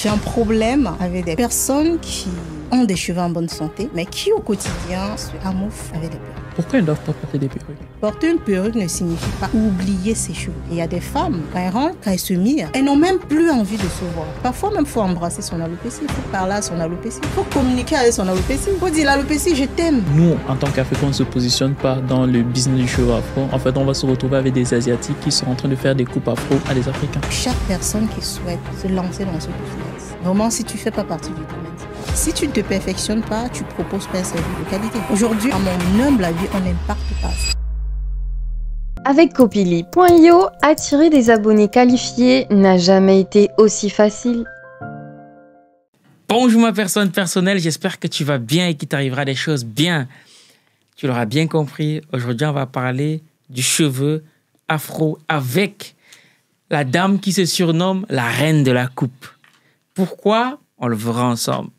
J'ai un problème avec des personnes qui ont des cheveux en bonne santé, mais qui au quotidien se amouflent avec des perruques. Pourquoi ne doivent pas porter des perruques Porter une perruque ne signifie pas oublier ses cheveux. Il y a des femmes, quand elles rentrent, quand elles se mirent, elles n'ont même plus envie de se voir. Parfois, même, faut embrasser son alopécie, faut parler à son alopécie, faut communiquer avec son alopécie, faut dire l'alopécie, je t'aime. Nous, en tant qu'Africains, on ne se positionne pas dans le business du cheveu afro. En fait, on va se retrouver avec des Asiatiques qui sont en train de faire des coupes afro à des Africains. Chaque personne qui souhaite se lancer dans ce business Vraiment, si tu ne fais pas partie du domaine. Si tu ne te perfectionnes pas, tu ne proposes pas un service de qualité. Aujourd'hui, à mon humble avis, on n'impacte pas Avec Copili.io, attirer des abonnés qualifiés n'a jamais été aussi facile. Bonjour ma personne personnelle, j'espère que tu vas bien et qu'il t'arrivera des choses bien. Tu l'auras bien compris, aujourd'hui on va parler du cheveu afro avec la dame qui se surnomme la reine de la coupe. Pourquoi On le verra ensemble.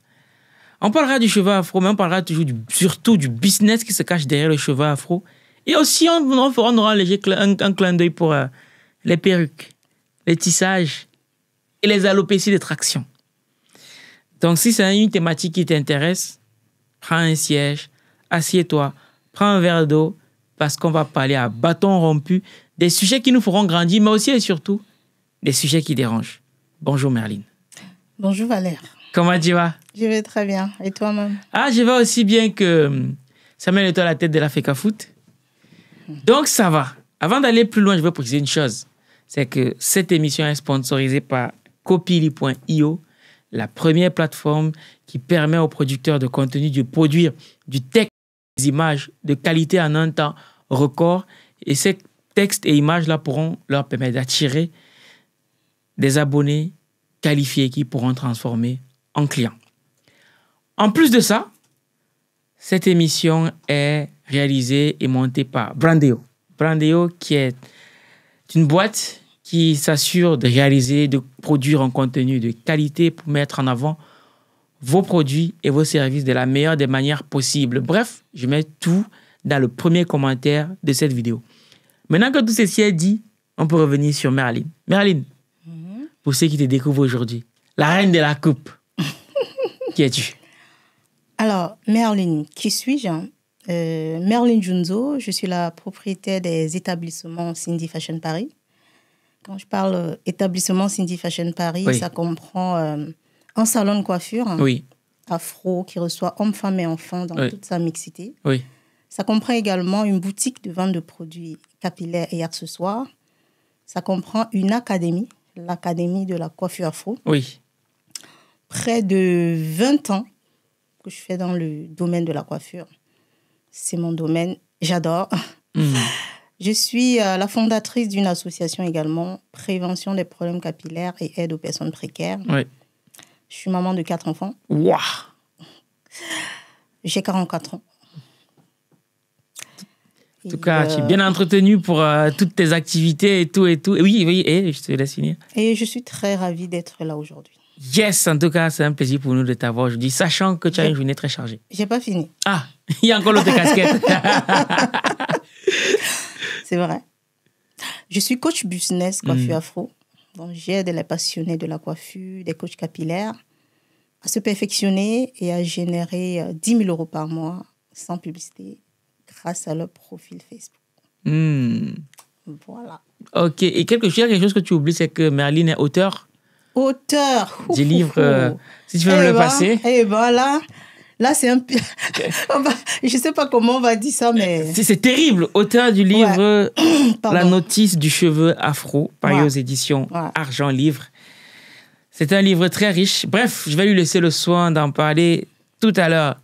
On parlera du cheveu afro, mais on parlera toujours surtout du business qui se cache derrière le cheveu afro. Et aussi, on, on aura un, léger, clin d'œil pour euh, les perruques, les tissages et les alopécies de traction. Donc, si c'est une thématique qui t'intéresse, prends un siège, assieds-toi, prends un verre d'eau, parce qu'on va parler à bâton rompu des sujets qui nous feront grandir, mais aussi et surtout des sujets qui dérangent. Bonjour Merlin. Bonjour Valère. Comment tu vas Je vais très bien. Et toi-même Ah, je vais aussi bien que hum, Samuel est à la tête de la Fecafoot. Foot. Donc ça va. Avant d'aller plus loin, je veux préciser une chose. C'est que cette émission est sponsorisée par copili.io, la première plateforme qui permet aux producteurs de contenu de produire du texte des images de qualité en un temps record. Et ces textes et images-là pourront leur permettre d'attirer des abonnés qualifiés qui pourront transformer en clients. En plus de ça, cette émission est réalisée et montée par Brandeo. Brandeo qui est une boîte qui s'assure de réaliser, de produire un contenu de qualité pour mettre en avant vos produits et vos services de la meilleure des manières possibles. Bref, je mets tout dans le premier commentaire de cette vidéo. Maintenant que tout ceci est dit, on peut revenir sur Merlin. Merlin, pour qui te découvre aujourd'hui La reine de la coupe. qui es-tu Alors, Merlin, qui suis-je euh, Merlin Junzo, je suis la propriétaire des établissements Cindy Fashion Paris. Quand je parle euh, établissement Cindy Fashion Paris, ça comprend euh, un salon de coiffure oui. afro qui reçoit hommes, femmes et enfants dans toute sa mixité. oui. Ça comprend également une boutique de vente de produits capillaires et soir. Ça comprend une académie l'académie de la coiffure afro. Oui. Près de 20 ans que je fais dans le domaine de la coiffure. C'est mon domaine, j'adore. Hmm. Je suis euh, la fondatrice d'une association également, Prévention des problèmes capillaires et aide aux personnes précaires. Oui. Je suis maman de quatre enfants. Waouh J'ai 44 ans. En tout cas, tu es bien euh, entretenu pour euh, toutes tes activités et tout et tout. oui, oui, et je te laisse finir. Et je suis très ravie d'être là aujourd'hui. Yes, en tout cas, c'est un plaisir pour nous de t'avoir aujourd'hui, sachant que tu as une journée très chargée. J'ai pas fini. Ah, il y a encore l'autre casquette. c'est vrai. Je suis coach business hmm. coiffure afro. Donc, j'aide les passionnés de la coiffure, des coachs capillaires à se perfectionner et à générer 10 euh, 000 euros par mois sans publicité grâce à leur profil Facebook. Hmm. Voilà. Ok, et quelque chose, quelque chose que tu oublies, c'est que Merlin est auteur. Auteur Du livre, euh, si tu veux eh me le ben, passer. Et eh voilà. Ben, là, c'est un. peu... je ne sais pas comment on va dire ça, mais. Euh, c'est terrible. Auteur du livre La notice du cheveu afro, par éditions Argent Livre. C'est un livre très riche. Bref, je vais lui laisser le soin d'en parler tout à l'heure.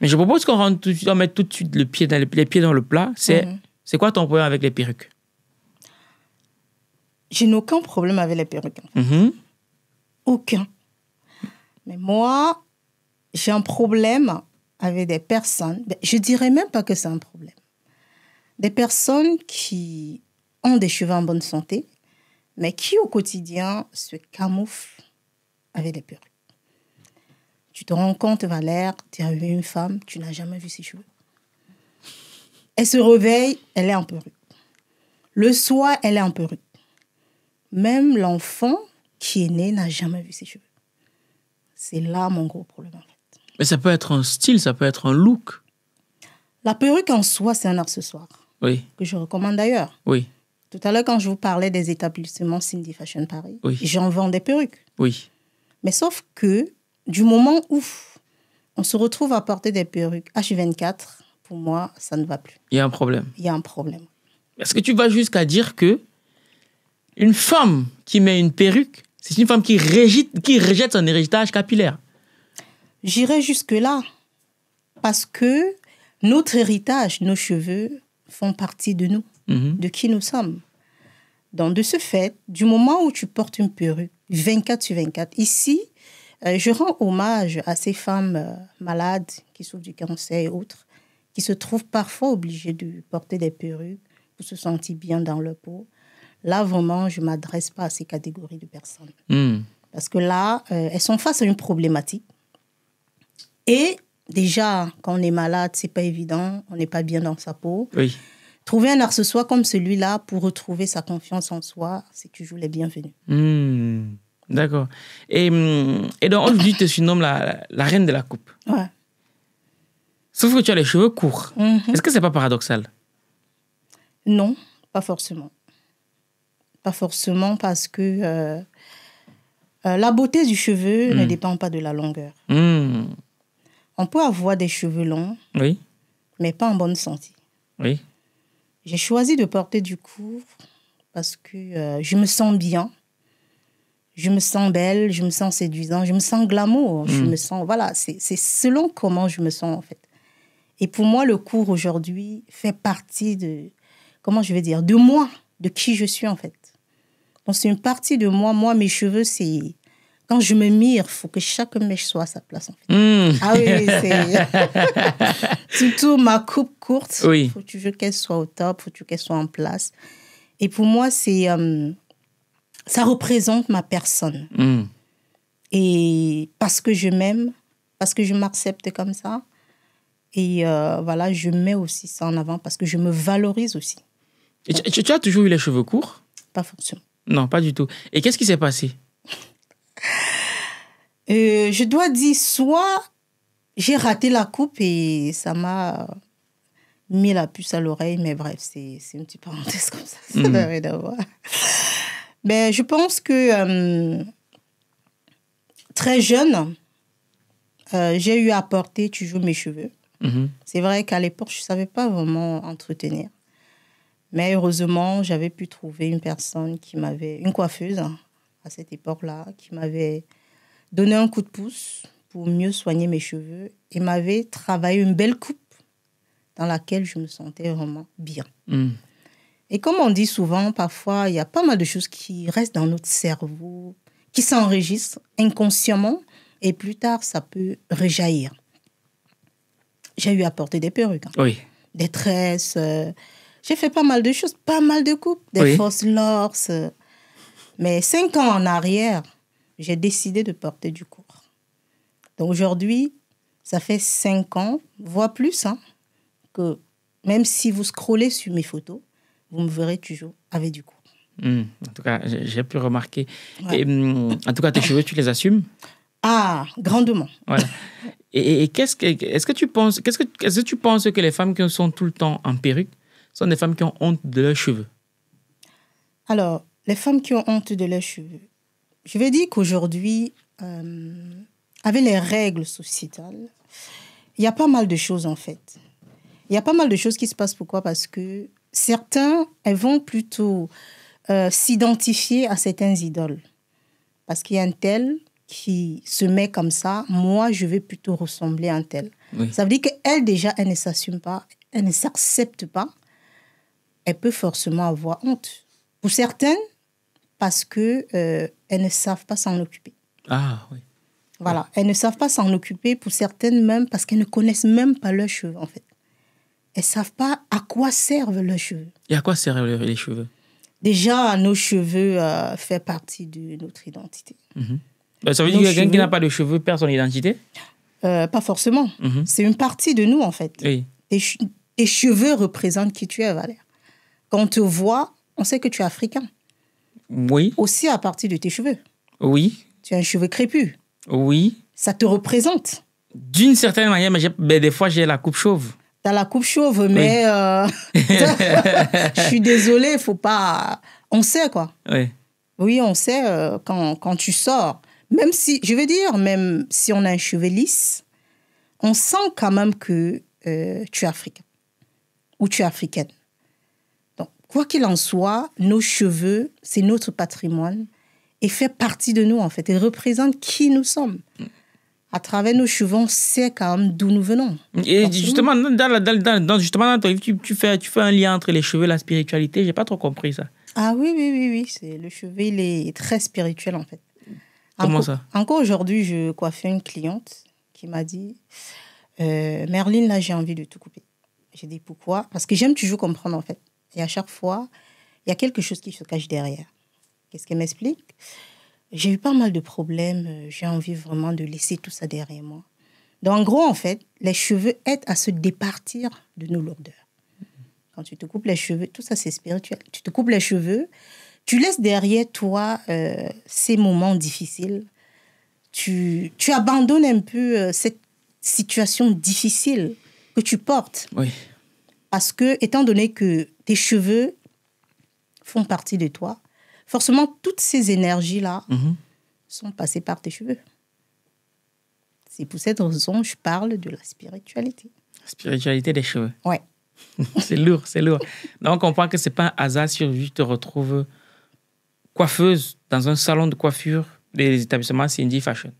Mais je propose qu'on rentre mette tout de suite le pied les pieds dans le plat. Mhm. C'est quoi ton problème avec les perruques Je n'ai aucun problème avec les perruques. Mhm. Aucun. Mais moi, j'ai un problème avec des personnes, je dirais même pas que c'est un problème. Des personnes qui ont des cheveux en bonne santé, mais qui au quotidien se camouflent avec des perruques tu te rends compte, Valère, tu as vu une femme, tu n'as jamais vu ses cheveux. Elle se réveille, elle est en perruque. Le soir, elle est en perruque. Même l'enfant qui est né n'a jamais vu ses cheveux. C'est là mon gros problème en fait. Mais ça peut être un style, ça peut être un look. La perruque en soi, c'est un accessoire. Oui. Que je recommande d'ailleurs. Oui. Tout à l'heure, quand je vous parlais des établissements Cindy Fashion Paris, j'en vends des perruques. Oui. Mais sauf que du moment où on se retrouve à porter des perruques H24, pour moi, ça ne va plus. Il y a un problème. Il y a un problème. Est-ce que tu vas jusqu'à dire que une femme qui met une perruque, c'est une femme qui, rejette son héritage capillaire J'irai jusque-là. Parce que notre héritage, nos cheveux, font partie de nous, mhm. de qui nous sommes. Donc, de ce fait, du moment où tu portes une perruque, 24 sur 24, ici, euh, je rends hommage à ces femmes euh, malades qui souffrent du cancer et autres, qui se trouvent parfois obligées de porter des perruques pour se sentir bien dans leur peau. Là, vraiment, je ne m'adresse pas à ces catégories de personnes. Hmm. Parce que là, euh, elles sont face à une problématique. Et déjà, quand on est malade, c'est pas évident, on n'est pas bien dans sa peau. Trouver un arce-soi comme celui-là pour retrouver sa confiance en soi, c'est toujours les bienvenus. Hmm. D'accord. Et, hum, et donc aujourd'hui, tu te surnommes la, la, reine de la coupe. Ouais. Sauf que tu as les cheveux courts. Mhm. Est-ce que c'est pas paradoxal Non, pas forcément. Pas forcément parce que euh, euh, la beauté du cheveu mhm. ne dépend pas de la longueur. Mhm. On peut avoir des cheveux longs, oui. mais pas en bonne santé. Oui. J'ai choisi de porter du court parce que euh, je me sens bien je me sens belle, je me sens séduisante, je me sens glamour, je hmm. me sens... Voilà, c'est selon comment je me sens en fait. Et pour moi, le cours aujourd'hui fait partie de, comment je vais dire, de moi, de qui je suis en fait. Donc c'est une partie de moi. Moi, mes cheveux, c'est... Quand je me mire, il faut que chaque mèche soit à sa place. En fait. Hmm. Ah oui, c'est... Surtout ma coupe courte, il faut toujours qu'elle soit au top, il faut toujours qu'elle soit en place. Et pour moi, c'est... Euh, ça représente ma personne. Hmm. Et parce que je m'aime, parce que je m'accepte comme ça, et euh, voilà, je mets aussi ça en avant parce que je me valorise aussi. tu, as toujours eu les cheveux courts Pas fonction. Non, pas du tout. Et qu'est-ce qui s'est passé euh, Je dois dire, soit j'ai raté la coupe et ça m'a mis la puce à l'oreille, mais bref, c'est une petite parenthèse comme ça, ça hmm. n'a rien voir. Ben, je pense que euh, très jeune, euh, j'ai eu à porter toujours mes cheveux. Mhm. C'est vrai qu'à l'époque, je ne savais pas vraiment entretenir. Mais heureusement, j'avais pu trouver une personne qui m'avait, une coiffeuse hein, à cette époque-là, qui m'avait donné un coup de pouce pour mieux soigner mes cheveux et m'avait travaillé une belle coupe dans laquelle je me sentais vraiment bien. Mhm. Et comme on dit souvent, parfois, il y a pas mal de choses qui restent dans notre cerveau, qui s'enregistrent inconsciemment, et plus tard, ça peut rejaillir. J'ai eu à porter des perruques. Hein. Des tresses. Euh, j'ai fait pas mal de choses, pas mal de coupes, des fausses lorses. mais cinq ans en arrière, j'ai décidé de porter du court. Donc aujourd'hui, ça fait cinq ans, voire plus, hein, que même si vous scrollez sur mes photos, vous me verrez toujours avec du coup. Hmm. En tout cas, j'ai pu remarquer. Hmm, en tout cas, tes cheveux, tu les assumes Ah, grandement. Et, qu'est-ce que, est-ce que tu penses, qu'est-ce que, ce que tu penses que les femmes qui sont tout le temps en perruque sont des femmes qui ont honte de leurs cheveux Alors, les femmes qui ont honte de leurs cheveux, je vais dire qu'aujourd'hui, euh, avec les règles sociétales, il y a pas mal de choses en fait. Il y a pas mal de choses qui se passent. Pourquoi Parce que certains, elles vont plutôt euh, s'identifier à certaines idoles. Parce qu'il y a un tel qui se met comme ça, moi, je vais plutôt ressembler à un tel. Ça veut dire qu'elle, déjà, elle ne s'assume pas, elle ne s'accepte pas. Elle peut forcément avoir honte. Pour certaines, parce que euh, elles ne savent pas s'en occuper. Ah oui. Voilà, elles ne savent pas s'en occuper pour certaines même parce qu'elles ne connaissent même pas leurs cheveux en fait elles savent pas à quoi servent leurs cheveux. Et à quoi servent les cheveux Déjà, nos cheveux euh, font partie de notre identité. Mhm. Ben, ça veut dire que quelqu'un qui n'a pas de cheveux perd son identité euh, Pas forcément. Mhm. C'est une partie de nous, en fait. Oui. Tes, cheveux représentent qui tu es, Valère. Quand on te voit, on sait que tu es africain. Oui. Aussi à partir de tes cheveux. Oui. Tu as un cheveu crépus. Oui. Ça te représente. D'une certaine manière, mais ben, des fois, j'ai la coupe chauve. T'as la coupe chauve, mais euh, je suis désolée, faut pas. On sait quoi. Oui. on sait euh, quand, tu sors. Même si, je veux dire, même si on a un cheveu lisse, on sent quand même que euh, tu es africain ou tu es africaine. Donc, quoi qu'il en soit, nos cheveux, c'est notre patrimoine et fait partie de nous en fait et représente qui nous sommes. Mm à travers nos cheveux, on sait quand même d'où nous venons. Et justement, dans, la, dans, dans, justement, tu, tu, fais, tu fais un lien entre les cheveux et la spiritualité. J'ai pas trop compris ça. Ah oui, oui, oui, oui. C'est, le cheveu, il est très spirituel, en fait. Comment ça Encore aujourd'hui, je coiffais une cliente qui m'a dit euh, Merline, là, j'ai envie de tout couper. J'ai dit pourquoi Parce que j'aime toujours comprendre, en fait. Et à chaque fois, il y a quelque chose qui se cache derrière. Qu'est-ce qu'elle m'explique j'ai eu pas mal de problèmes. Euh, j'ai envie vraiment de laisser tout ça derrière moi. Donc, en gros, en fait, les cheveux aident à se départir de nos lourdeurs. Quand tu te coupes les cheveux, tout ça, c'est spirituel. Tu te coupes les cheveux, tu laisses derrière toi euh, ces moments difficiles. Tu, tu abandonnes un peu euh, cette situation difficile que tu portes. Oui. Parce que, étant donné que tes cheveux font partie de toi, forcément, toutes ces énergies-là mhm. sont passées par tes cheveux. C'est pour cette raison que je parle de la spiritualité. La spiritualité des cheveux. Ouais. c'est lourd, c'est lourd. Donc, on comprend que c'est pas un hasard si je te retrouve coiffeuse dans un salon de coiffure des établissements Cindy Fashion.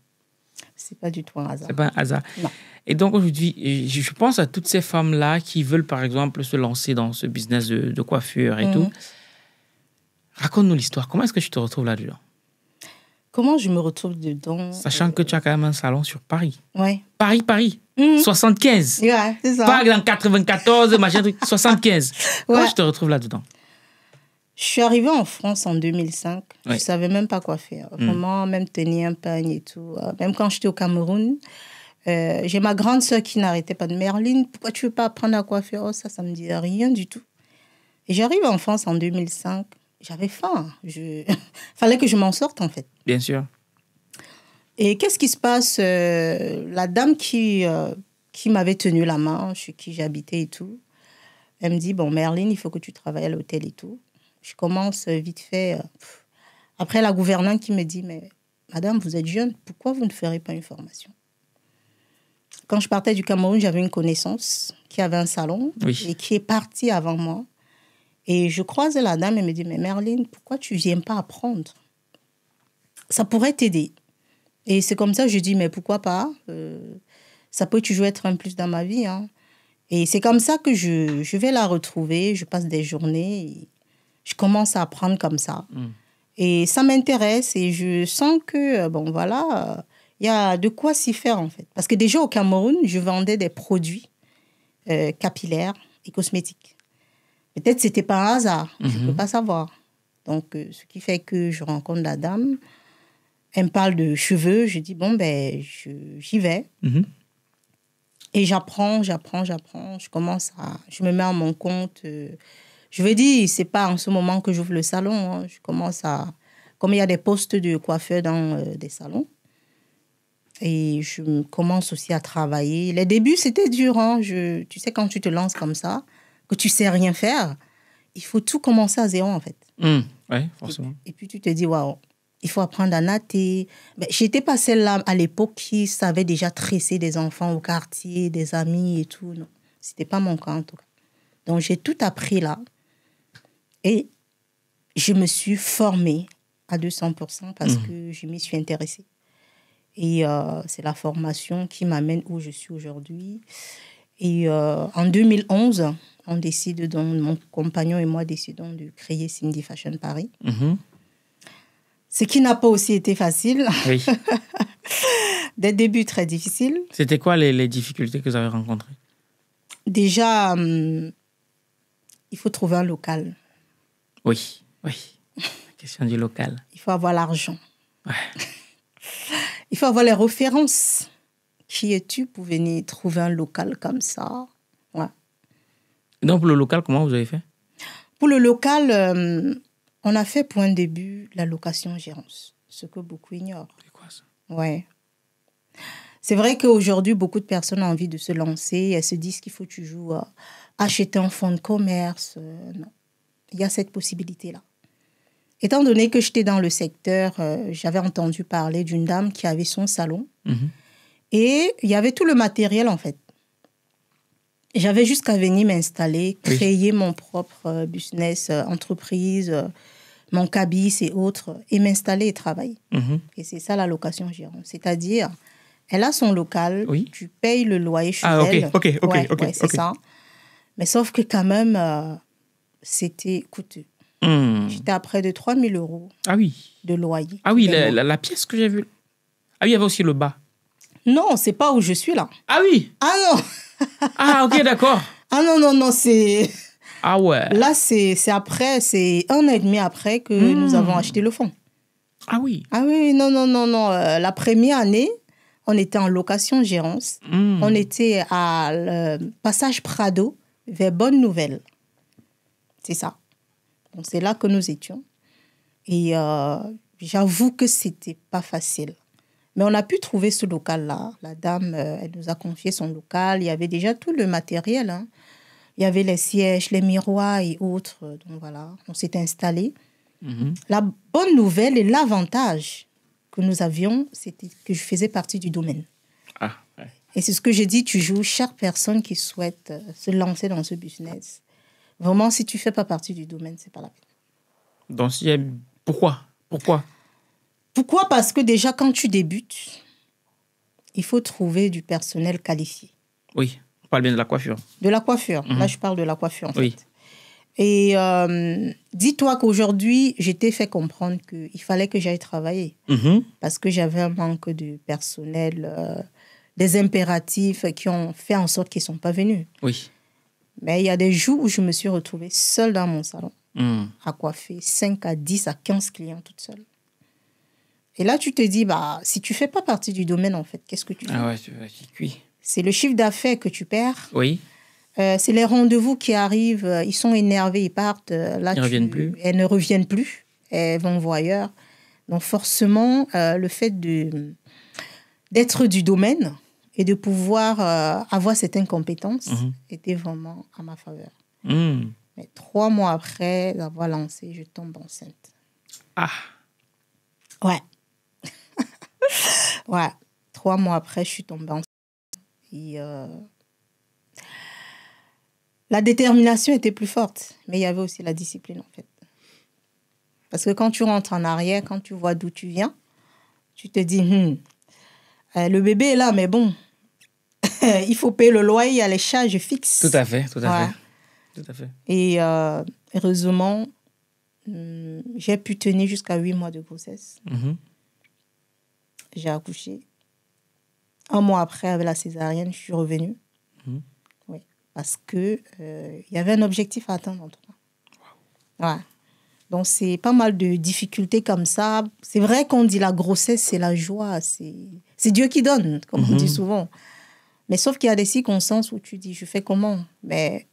Ce n'est pas du tout un hasard. C'est pas un hasard. Et donc aujourd'hui, je pense à toutes ces femmes-là qui veulent, par exemple, se lancer dans ce business de, coiffure et mhm. tout. Raconte-nous l'histoire. Comment est-ce que tu te retrouves là-dedans Comment je me retrouve dedans Sachant que tu as quand même un salon sur Paris. Ouais. Paris, Paris. 75. Mhm. Ouais, c'est ça. Pas dans 94, machin, 75. Comment je te retrouve là-dedans je suis arrivée en France en 2005. Je ne savais même pas quoi faire. Mhm. Vraiment, même tenir un pagne et tout. Euh, même quand j'étais au Cameroun, euh, j'ai ma grande sœur qui n'arrêtait pas de Merline. Pourquoi tu ne veux pas apprendre à coiffer ?» oh, Ça, ça me dit rien du tout. Et j'arrive en France en 2005 j'avais faim. Je... Fallait que je m'en sorte, en fait. Bien sûr. Et qu'est-ce qui se passe euh, La dame qui, euh, qui m'avait tenu la main, chez qui j'habitais et tout, elle me dit, bon, Merlin, il faut que tu travailles à l'hôtel et tout. Je commence euh, vite fait. Après, la gouvernante qui me dit, mais madame, vous êtes jeune, pourquoi vous ne ferez pas une formation Quand je partais du Cameroun, j'avais une connaissance qui avait un salon et qui est partie avant moi et je croise la dame et me dit, mais Merlin pourquoi tu viens pas apprendre Ça pourrait t'aider. Et c'est comme ça que je dis, mais pourquoi pas euh, Ça peut toujours être un plus dans ma vie. Hein. Et c'est comme ça que je, vais la retrouver. Je passe des journées. je commence à apprendre comme ça. Hmm. Et ça m'intéresse et je sens que, bon, voilà, il y a de quoi s'y faire en fait. Parce que déjà au Cameroun, je vendais des produits euh, capillaires et cosmétiques. Peut-être c'était n'était hasard, un hasard, je ne mhm. peux pas savoir. Donc, euh, ce qui fait que je rencontre la dame, elle me parle de cheveux, je dis, bon, ben, j'y vais. Mhm. Et j'apprends, j'apprends, j'apprends, je commence à... Je me mets à mon compte. Euh, je veux dire, c'est pas en ce moment que j'ouvre le salon, hein. je commence à... Comme il y a des postes de coiffeur dans euh, des salons, et je commence aussi à travailler. Les débuts, c'était dur. Hein, je, tu sais, quand tu te lances comme ça, que tu sais rien faire, il faut tout commencer à zéro, en fait. Hmm. Oui, forcément. Et, puis tu te dis, waouh, il faut apprendre à natter. Ben, J'étais pas celle-là à l'époque qui savait déjà tresser des enfants au quartier, des amis et tout. Non, c'était pas mon cas, en tout cas. Donc, j'ai tout appris là. Et je me suis formée à 200% parce hmm. que je m'y suis intéressée. Et euh, c'est la formation qui m'amène où je suis aujourd'hui. Et euh, en 2011, on décide donc, mon compagnon et moi décidons de créer Cindy Fashion Paris. Mhm. Ce qui n'a pas aussi été facile. Oui. Des débuts très difficiles. C'était quoi les, difficultés que vous avez rencontrées Déjà, hum, il faut trouver un local. Oui, oui. La question du local. Il faut avoir l'argent. il faut avoir les références. Qui es-tu pour venir trouver un local comme ça ouais. Donc, pour le local, comment vous avez fait Pour le local, euh, on a fait pour un début la location gérance, ce que beaucoup ignorent. C'est quoi ça Ouais. C'est vrai qu'aujourd'hui, beaucoup de personnes ont envie de se lancer. Elles se disent qu'il faut toujours euh, acheter un fonds de commerce. Euh, non. Il y a cette possibilité-là. Étant donné que j'étais dans le secteur, j'avais entendu parler d'une dame qui avait son salon. Mhm. Et il y avait tout le matériel, en fait. J'avais jusqu'à venir m'installer, créer mon propre euh, business, euh, entreprise, euh, mon cabis et autres, et m'installer et travailler. Mhm. Et c'est ça la location gérante. C'est-à-dire, elle a son local, tu payes le loyer chez suis elle. Ah, ok, ok, ok. ouais, c'est ça. Mais sauf que quand même, c'était coûteux. Hmm. J'étais à près de 3 000 euros ah, oui. de loyer. Ah oui, la, la, pièce que j'ai vue. Ah oui, il y avait aussi le bas. Non, c'est pas où je suis là. Ah oui Ah non ah, ok, d'accord. Ah non, non, non, c'est... Ah ouais. Là, c'est après, c'est un an et demi après que hmm. nous avons acheté le fonds. Ah oui. Ah oui, non, non, non, non. Euh, la première année, on était en location-gérance. Hmm. On était à le euh, passage Prado vers Bonne Nouvelle. C'est ça. c'est là que nous étions. Et euh, j'avoue que c'était pas facile. Mais on a pu trouver ce local-là. La dame, euh, elle nous a confié son local. Il y avait déjà tout le matériel. Hein. Il y avait les sièges, les miroirs et autres. Donc voilà, on s'est installé. Mhm. La bonne nouvelle et l'avantage que nous avions, c'était que je faisais partie du domaine. Ah, Et c'est ce que j'ai dit joues chaque personne qui souhaite euh, se lancer dans ce business, vraiment, si tu fais pas partie du domaine, c'est pas la peine. Donc, pourquoi Pourquoi pourquoi Parce que déjà, quand tu débutes, il faut trouver du personnel qualifié. Oui, on parle bien de la coiffure. De la coiffure. Mhm. Là, je parle de la coiffure, en Et euh, dis-toi qu'aujourd'hui, j'étais t'ai fait comprendre qu'il fallait que j'aille travailler mhm. parce que j'avais un manque de personnel, euh, des impératifs qui ont fait en sorte qu'ils ne sont pas venus. Oui. Mais il y a des jours où je me suis retrouvée seule dans mon salon mhm. à coiffer 5 à 10 à 15 clients toute seule. Et là, tu te dis, bah, si tu fais pas partie du domaine, en fait, qu'est-ce que tu fais Ah ouais, c'est C'est le chiffre d'affaires que tu perds. Oui. Euh, c'est les rendez-vous qui arrivent, euh, ils sont énervés, ils partent. Euh, là, ils ne reviennent plus. Elles ne reviennent plus, elles vont voir ailleurs. Donc forcément, le fait d'être du domaine et de pouvoir avoir cette incompétence mhm. était vraiment à ma faveur. Hmm. Mais trois mois après l'avoir lancé, je tombe enceinte. Ah. Ouais. ouais Trois mois après, je suis tombée enceinte. Euh, la détermination était plus forte, mais il y avait aussi la discipline, en fait. Parce que quand tu rentres en arrière, quand tu vois d'où tu viens, tu te dis, hmm, euh, le bébé est là, mais bon, il faut payer le loyer, il y a les charges fixes. Tout à fait, tout à fait. Tout à fait. Et euh, heureusement, hmm, j'ai pu tenir jusqu'à huit mois de grossesse. Mhm j'ai accouché. Un mois après, avec la césarienne, je suis revenue. Mhm. Oui, parce que il euh, y avait un objectif à atteindre en tout Ouais. Donc c'est pas mal de difficultés comme ça. C'est vrai qu'on dit la grossesse, c'est la joie, c'est Dieu qui donne, comme on mhm. dit souvent. Mais sauf qu'il y a des circonstances où tu dis, je fais comment Mais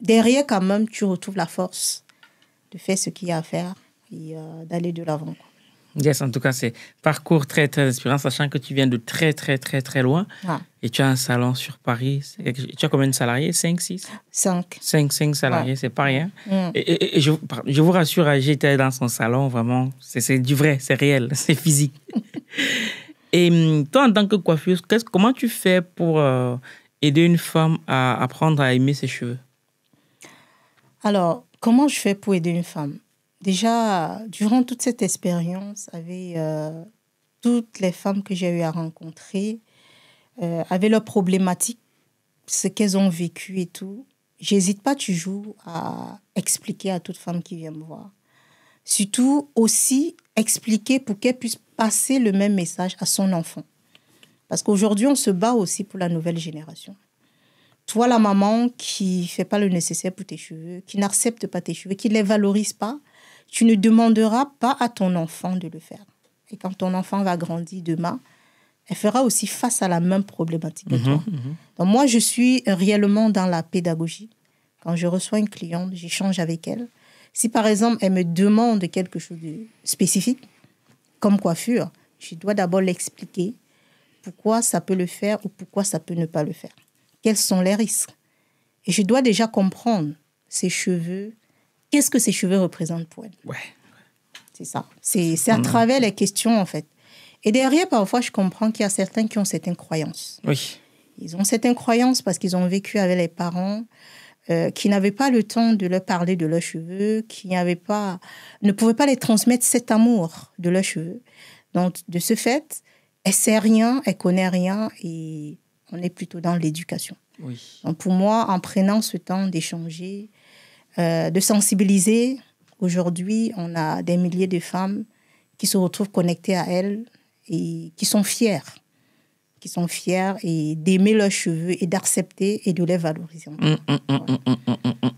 derrière, quand même, tu retrouves la force de faire ce qu'il y a à faire et euh, d'aller de l'avant. Yes, en tout cas, c'est parcours très, très inspirant, sachant que tu viens de très, très, très, très loin. Et tu as un salon sur Paris. Tu as combien de salariés 5, 6 5. 5, 5 salariés, c'est pas rien. Mm. Et, je, vous rassure, hein, j'étais dans son salon, vraiment, c'est du vrai, c'est réel, c'est physique. et hum, toi, en tant que coiffeuse, comment tu fais pour euh, aider une femme à apprendre à aimer ses cheveux Alors, comment je fais pour aider une femme déjà, durant toute cette expérience, avec euh, toutes les femmes que j'ai eu à rencontrer, avaient euh, avec leurs problématiques, ce qu'elles ont vécu et tout, j'hésite pas toujours à expliquer à toute femme qui vient me voir. Surtout aussi expliquer pour qu'elle puisse passer le même message à son enfant. Parce qu'aujourd'hui, on se bat aussi pour la nouvelle génération. Toi, la maman qui fait pas le nécessaire pour tes cheveux, qui n'accepte pas tes cheveux, qui ne les valorise pas, tu ne demanderas pas à ton enfant de le faire. Et quand ton enfant va grandir demain, elle fera aussi face à la même problématique que mhm, toi. Mhm. moi, je suis réellement dans la pédagogie. Quand je reçois une cliente, j'échange avec elle. Si par exemple, elle me demande quelque chose de spécifique, comme coiffure, je dois d'abord l'expliquer pourquoi ça peut le faire ou pourquoi ça peut ne pas le faire. Quels sont les risques Et je dois déjà comprendre ses cheveux, qu'est-ce que ces cheveux représentent pour elle. Ouais. C'est ça. C'est à travers les questions, en fait. Et derrière, parfois, je comprends qu'il y a certains qui ont cette incroyance. Oui. Ils ont cette incroyance parce qu'ils ont vécu avec les parents euh, qui n'avaient pas le temps de leur parler de leurs cheveux, qui n'avaient pas, ne pouvaient pas les transmettre cet amour de leurs cheveux. Donc, de ce fait, elle sait rien, elle connaît rien et on est plutôt dans l'éducation. Oui. Donc, pour moi, en prenant ce temps d'échanger, euh, de sensibiliser. Aujourd'hui, on a des milliers de femmes qui se retrouvent connectées à elles et qui sont fières qui sont fières et d'aimer leurs cheveux et d'accepter et de les valoriser. Mm, mm, mm,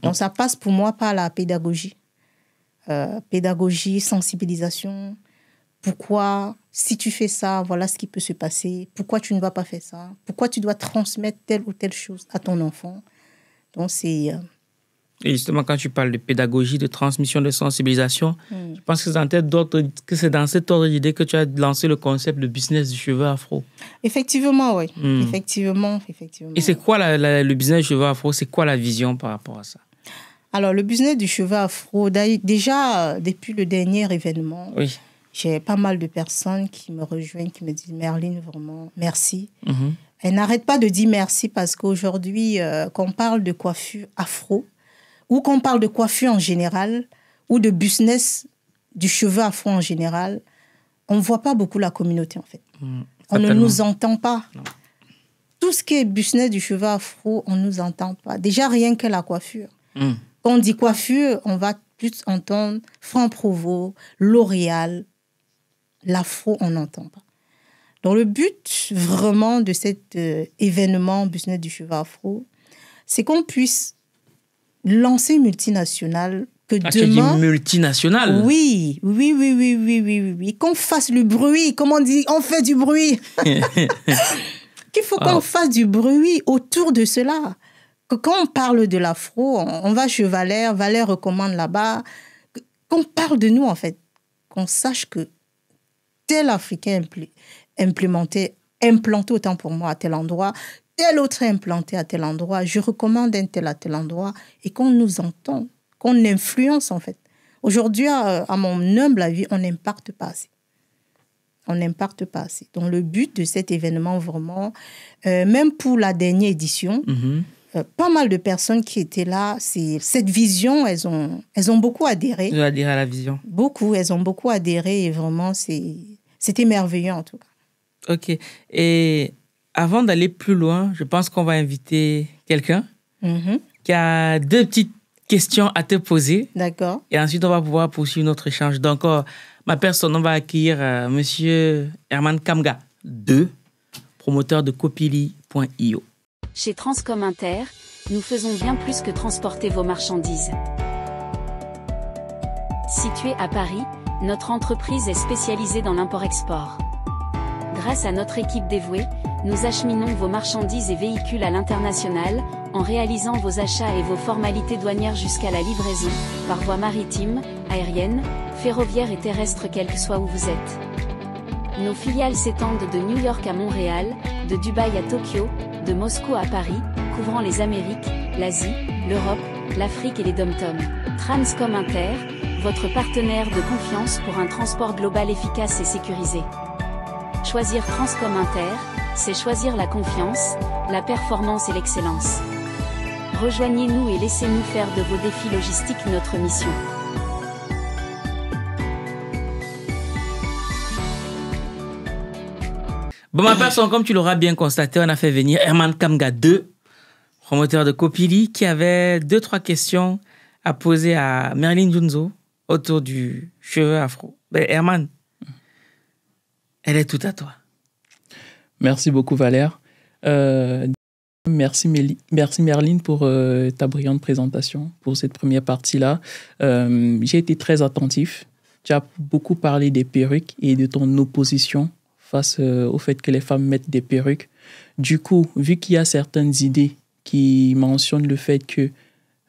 Donc ça passe pour moi par la pédagogie. Euh, pédagogie, sensibilisation. Pourquoi, si tu fais ça, voilà ce qui peut se passer. Pourquoi tu ne vas pas faire ça Pourquoi tu dois transmettre telle ou telle chose à ton enfant Donc c'est... Euh, et justement, quand tu parles de pédagogie, de transmission, de sensibilisation, mm. je pense que c'est dans, cet ordre d'idée que tu as lancé le concept de business du cheveu afro. Effectivement, oui. Mm. Effectivement, effectivement. Et c'est quoi le business du cheveu afro C'est quoi la vision par rapport à ça Alors, le business du cheveu afro, déjà, euh, depuis le dernier événement, j'ai pas mal de personnes qui me rejoignent, qui me disent Merline, vraiment, merci. Mm-hmm. Elles n'arrêtent Elle n'arrête pas de dire merci parce qu'aujourd'hui, euh, qu'on quand on parle de coiffure afro, ou qu'on parle de coiffure en général, ou de business du cheveu afro en général, on ne voit pas beaucoup la communauté en fait. Mm, on ne nous entend pas. Tout ce qui est business du cheveu afro, on ne nous entend pas. Déjà rien que la coiffure. Mm. Quand on dit coiffure, on va plus entendre Franc Provo, L'Oréal. L'afro, on n'entend pas. Donc le but vraiment de cet euh, événement business du cheveu afro, c'est qu'on puisse lancer multinationale que ah, demain... Oui, oui, oui, oui, oui, oui, oui. Qu'on fasse le bruit, comme on dit, on fait du bruit. Qu'il faut qu'on fasse du bruit autour de cela. quand on parle de l'afro, on va chez Valère, Valère recommande là-bas, qu'on parle de nous en fait, qu'on sache que tel Africain implémenté, implanté autant pour moi à tel endroit, tel autre est implanté à tel endroit, je recommande un tel à tel endroit, et qu'on nous entend, qu'on influence en fait. Aujourd'hui, à, mon humble avis, on n'importe pas assez. On n'impacte pas assez. Donc le but de cet événement, vraiment, euh, même pour la dernière édition, mhm. euh, pas mal de personnes qui étaient là, cette vision, elles ont, elles ont beaucoup adhéré. Elles ont adhéré à la vision. Beaucoup, elles ont beaucoup adhéré et vraiment, c'était merveilleux en tout cas. Ok. Et avant d'aller plus loin, je pense qu'on va inviter quelqu'un mhm. qui a deux petites questions à te poser. D'accord. Et ensuite, on va pouvoir poursuivre notre échange. Donc, euh, ma personne, on va accueillir M. Euh, monsieur Herman Kamga, 2, promoteur de copili.io. Chez Transcominter, nous faisons bien plus que transporter vos marchandises. Située à Paris, notre entreprise est spécialisée dans l'import-export. Grâce à notre équipe dévouée, nous acheminons vos marchandises et véhicules à l'international, en réalisant vos achats et vos formalités douanières jusqu'à la livraison, par voie maritime, aérienne, ferroviaire et terrestre quel que soit où vous êtes. Nos filiales s'étendent de New York à Montréal, de Dubaï à Tokyo, de Moscou à Paris, couvrant les Amériques, l'Asie, l'Europe, l'Afrique et les dom Transcom Inter, votre partenaire de confiance pour un transport global efficace et sécurisé. Choisir Transcom Inter, c'est choisir la confiance, la performance et l'excellence. Rejoignez-nous et laissez-nous faire de vos défis logistiques notre mission. Bon, ma personne, comme tu l'auras bien constaté, on a fait venir Herman Kamga 2, promoteur de Copili, qui avait deux, trois questions à poser à Merlin Junzo autour du cheveu afro. Ben, Herman, elle est toute à toi. Merci beaucoup, Valère. Euh, merci, Merline, pour euh, ta brillante présentation, pour cette première partie-là. Euh, j'ai été très attentif. Tu as beaucoup parlé des perruques et de ton opposition face au fait que les femmes mettent des perruques. Du coup, vu qu'il y a certaines idées qui mentionnent le fait que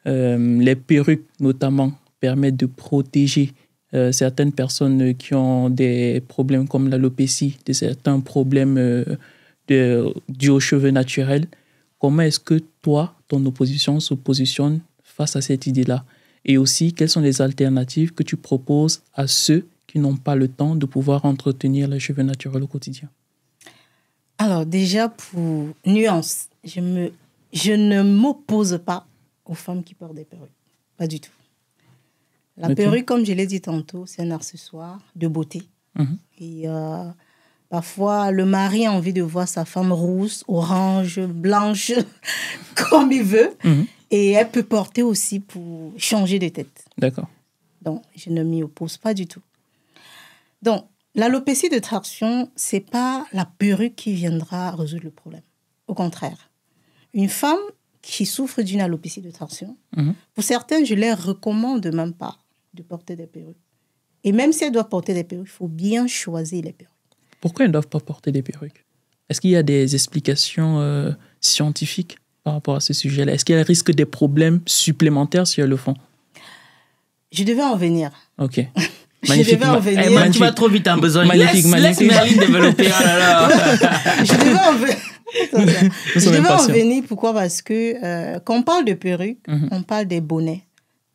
les perruques, notamment, permettent de protéger euh, certaines personnes qui ont des problèmes comme l'alopécie, de certains problèmes euh, de, dus aux cheveux naturels. Comment est-ce que toi, ton opposition se positionne face à cette idée-là Et aussi, quelles sont les alternatives que tu proposes à ceux qui n'ont pas le temps de pouvoir entretenir les cheveux naturels au quotidien Alors déjà, pour nuance, je, me, je ne m'oppose pas aux femmes qui portent des perruques. Pas du tout. La perruque, comme je l'ai dit tantôt, c'est un accessoire de beauté. Mhm. Et euh, parfois, le mari a envie de voir sa femme rousse, orange, blanche, comme il veut. Mhm. Et elle peut porter aussi pour changer de tête. D'accord. Donc, je ne m'y oppose pas du tout. Donc, l'alopécie de traction, c'est pas la perruque qui viendra résoudre le problème. Au contraire, une femme qui souffre d'une alopécie de traction, mhm. pour certains, je ne les recommande même pas de porter des perruques. Et même si elles doivent porter des perruques, il faut bien choisir les perruques. Pourquoi elles ne doivent pas porter des perruques Est-ce qu'il y a des explications euh, scientifiques par rapport à ce sujet-là Est-ce qu'elles risquent des problèmes supplémentaires si elles le font Je devais en venir. Ok. Je devais en venir. Tu vas trop vite en besoin. Magnifique, laisse, magnifique. développer. je devais en venir. Je devais en venir. Pourquoi Parce que euh, quand on parle de perruques, mhm. on parle des bonnets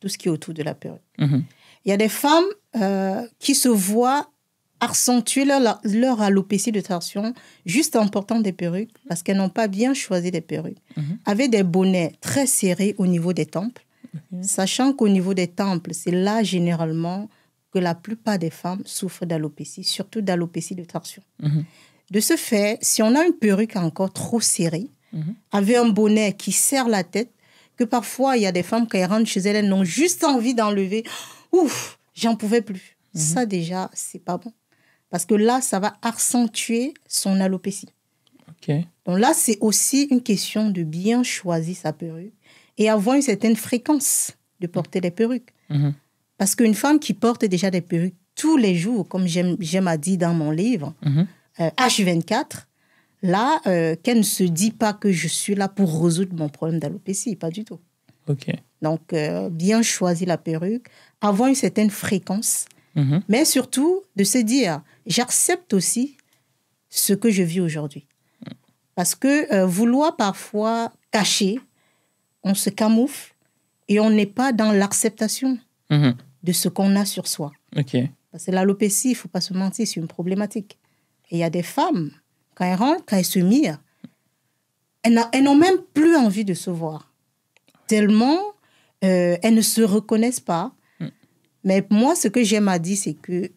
tout ce qui est autour de la perruque. Mm-hmm. Il y a des femmes euh, qui se voient accentuer leur, leur alopécie de torsion juste en portant des perruques parce qu'elles n'ont pas bien choisi des perruques. Mm-hmm. Avec des bonnets très serrés au niveau des temples, mm-hmm. sachant qu'au niveau des temples, c'est là généralement que la plupart des femmes souffrent d'alopécie, surtout d'alopécie de torsion. De ce fait, si on a une perruque encore trop serrée, avec un bonnet qui serre la tête, que parfois il y a des femmes qui rentrent chez elles, elles n'ont juste envie d'enlever. Ouf, j'en pouvais plus. Mhm. Ça déjà, c'est pas bon. Parce que là, ça va accentuer son alopécie. Donc là, c'est aussi une question de bien choisir sa perruque et avoir une certaine fréquence de porter des perruques. Mhm. Parce qu'une femme qui porte déjà des perruques tous les jours, comme j'aime à dire dans mon livre, H24, mhm. euh, là, qu'elle euh, ne se dit pas que je suis là pour résoudre mon problème d'alopécie, pas du tout. Ok. Donc, euh, bien choisir la perruque, avoir une certaine fréquence, mm-hmm. mais surtout de se dire, j'accepte aussi ce que je vis aujourd'hui. Parce que euh, vouloir parfois cacher, on se camoufle et on n'est pas dans l'acceptation mm-hmm. de ce qu'on a sur soi. Ok. Parce que l'alopécie, il faut pas se mentir, c'est une problématique. Et il y a des femmes quand elles rentrent, quand elles se mirent, elles n'ont même plus envie de se voir. Tellement euh, elles ne se reconnaissent pas. Mm. Mais moi, ce que j'aime à dire, c'est que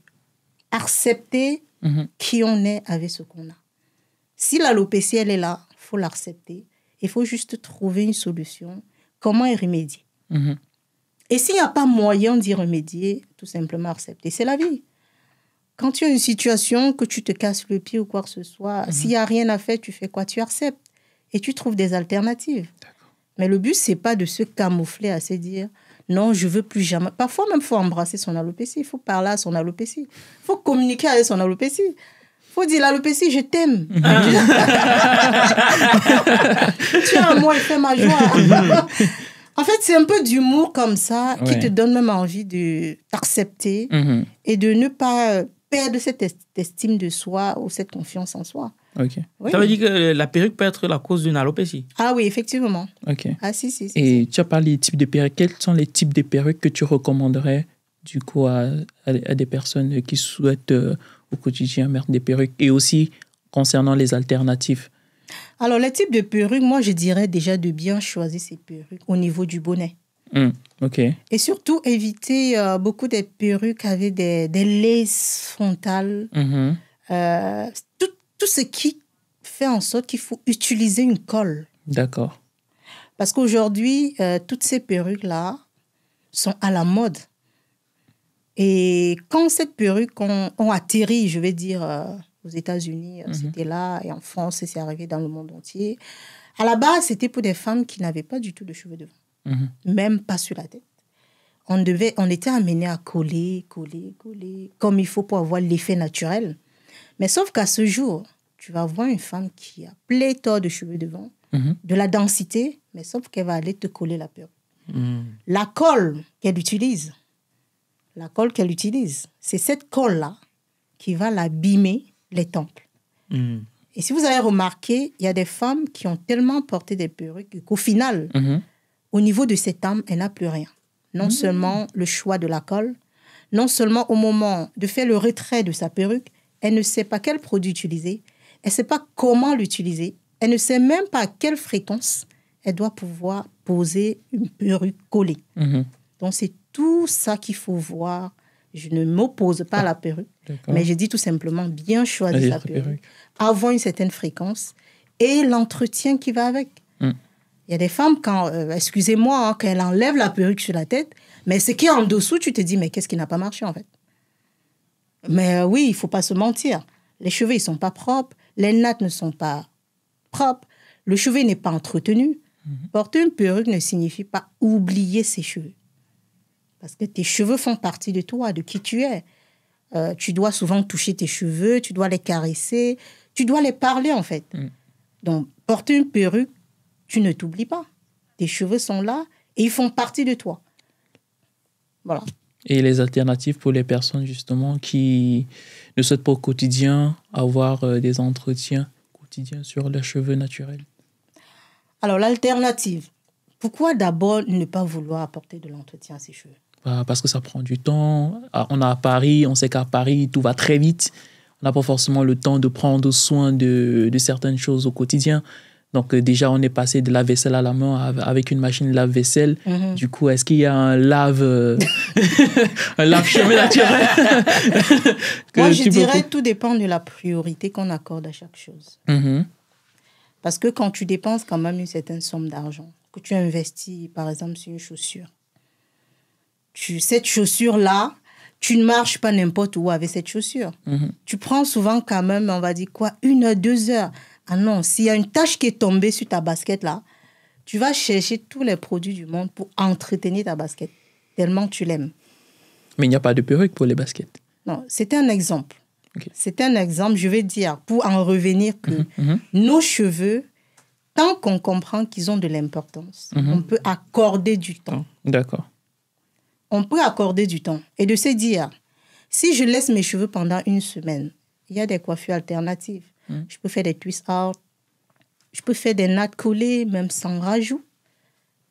accepter mm-hmm. qui on est avec ce qu'on a. Si la l'alopécie, elle est là, il faut l'accepter. Il faut juste trouver une solution. Comment y remédier mm-hmm. Et s'il n'y a pas moyen d'y remédier, tout simplement accepter. C'est la vie. Quand tu as une situation, que tu te casses le pied ou quoi que ce soit, mhm. s'il n'y a rien à faire, tu fais quoi Tu acceptes et tu trouves des alternatives. Mais le but, c'est pas de se camoufler à se dire non, je veux plus jamais. Parfois, même, faut embrasser son alopécie. Il faut parler à son alopécie. Il faut communiquer avec son alopécie. Il faut dire l'alopécie, je t'aime. tu as moi, il fait ma joie. en fait, c'est un peu d'humour comme ça qui te donne même envie de t'accepter mhm. et de ne pas perdre cette estime de soi ou cette confiance en soi. Ok. Ça veut dire que la perruque peut être la cause d'une alopécie. Ah oui, effectivement. Ok. Ah si, si. Et tu as parlé des types de perruques. Quels sont les types de perruques que tu recommanderais du coup à, des personnes qui souhaitent euh, au quotidien mettre des perruques Et aussi concernant les alternatives. Alors, les types de perruques, moi je dirais déjà de bien choisir ses perruques au niveau du bonnet. Hmm, ok. Et surtout, éviter euh, beaucoup des perruques avec des, des laces frontales. Mm-hmm. Euh, tout, tout, ce qui fait en sorte qu'il faut utiliser une colle. D'accord. Parce qu'aujourd'hui, euh, toutes ces perruques-là sont à la mode. Et quand cette perruque ont, atterri, je vais dire, aux États-Unis, mm-hmm. c'était là, et en France, et c'est arrivé dans le monde entier. À la base, c'était pour des femmes qui n'avaient pas du tout de cheveux devant. Mhm. même pas sur la tête. On, devait, on était amené à coller, coller, coller, comme il faut pour avoir l'effet naturel. Mais sauf qu'à ce jour, tu vas voir une femme qui a pléthore de cheveux devant, mhm. de la densité, mais sauf qu'elle va aller te coller la peau hmm. La colle qu'elle utilise, la colle qu'elle utilise, c'est cette colle-là qui va l'abîmer les temples. Hmm. Et si vous avez remarqué, il y a des femmes qui ont tellement porté des perruques qu'au final, mhm au niveau de cette âme, elle n'a plus rien. Non mmh. seulement le choix de la colle, non seulement au moment de faire le retrait de sa perruque, elle ne sait pas quel produit utiliser, elle ne sait pas comment l'utiliser, elle ne sait même pas à quelle fréquence elle doit pouvoir poser une perruque collée. Mmh. Donc c'est tout ça qu'il faut voir. Je ne m'oppose pas à la perruque, mais je dis tout simplement bien choisir sa perruque, perruque, avoir une certaine fréquence et l'entretien qui va avec. Il y a des femmes, quand, euh, excusez-moi, hein, quand enlèvent la perruque sur la tête, mais ce qui est en dessous, tu te dis, mais qu'est-ce qui n'a pas marché en fait Mais euh, oui, il faut pas se mentir. Les cheveux, ils sont pas propres, les nattes ne sont pas propres, le cheveu n'est pas entretenu. Mhm. Porter une perruque ne signifie pas oublier ses cheveux. Parce que tes cheveux font partie de toi, de qui tu es. Euh, tu dois souvent toucher tes cheveux, tu dois les caresser, tu dois les parler en fait. Mm. Donc, porter une perruque tu ne t'oublies pas. Tes cheveux sont là et ils font partie de toi. Voilà. Et les alternatives pour les personnes justement qui ne souhaitent pas au quotidien avoir euh, des entretiens quotidiens sur leurs cheveux naturels Alors l'alternative, pourquoi d'abord ne pas vouloir apporter de l'entretien à ses cheveux bah, Parce que ça prend du temps. Ah, on est à Paris, on sait qu'à Paris, tout va très vite. On n'a pas forcément le temps de prendre soin de certaines choses au quotidien. Donc euh, déjà, on est passé de la vaisselle à la main avec une machine lave-vaisselle. Mhm. Du coup, est-ce qu'il y a un lave, euh, un lave-chemin naturel Moi, je dirais que tout dépend de la priorité qu'on accorde à chaque chose. Mhm. Parce que quand tu dépenses quand même une certaine somme d'argent, que tu investis par exemple sur une chaussure, tu, cette chaussure-là, tu ne marches pas n'importe où avec cette chaussure. Mhm. Tu prends souvent quand même, on va dire quoi, une heure, deux heures. Ah non, s'il y a une tâche qui est tombée sur ta basket là, tu vas chercher tous les produits du monde pour entretenir ta basket, tellement tu l'aimes. Mais il n'y a pas de perruque pour les baskets. Non, c'est un exemple. C'est un exemple, je vais dire, pour en revenir que mhm, mhm. nos cheveux, tant qu'on comprend qu'ils ont de l'importance, mhm. on peut accorder du temps. Ah, d'accord. On peut accorder du temps et de se dire, si je laisse mes cheveux pendant une semaine, il y a des coiffures alternatives. Hmm. Je peux faire des twists out, Je peux faire des nattes collées, même sans rajout.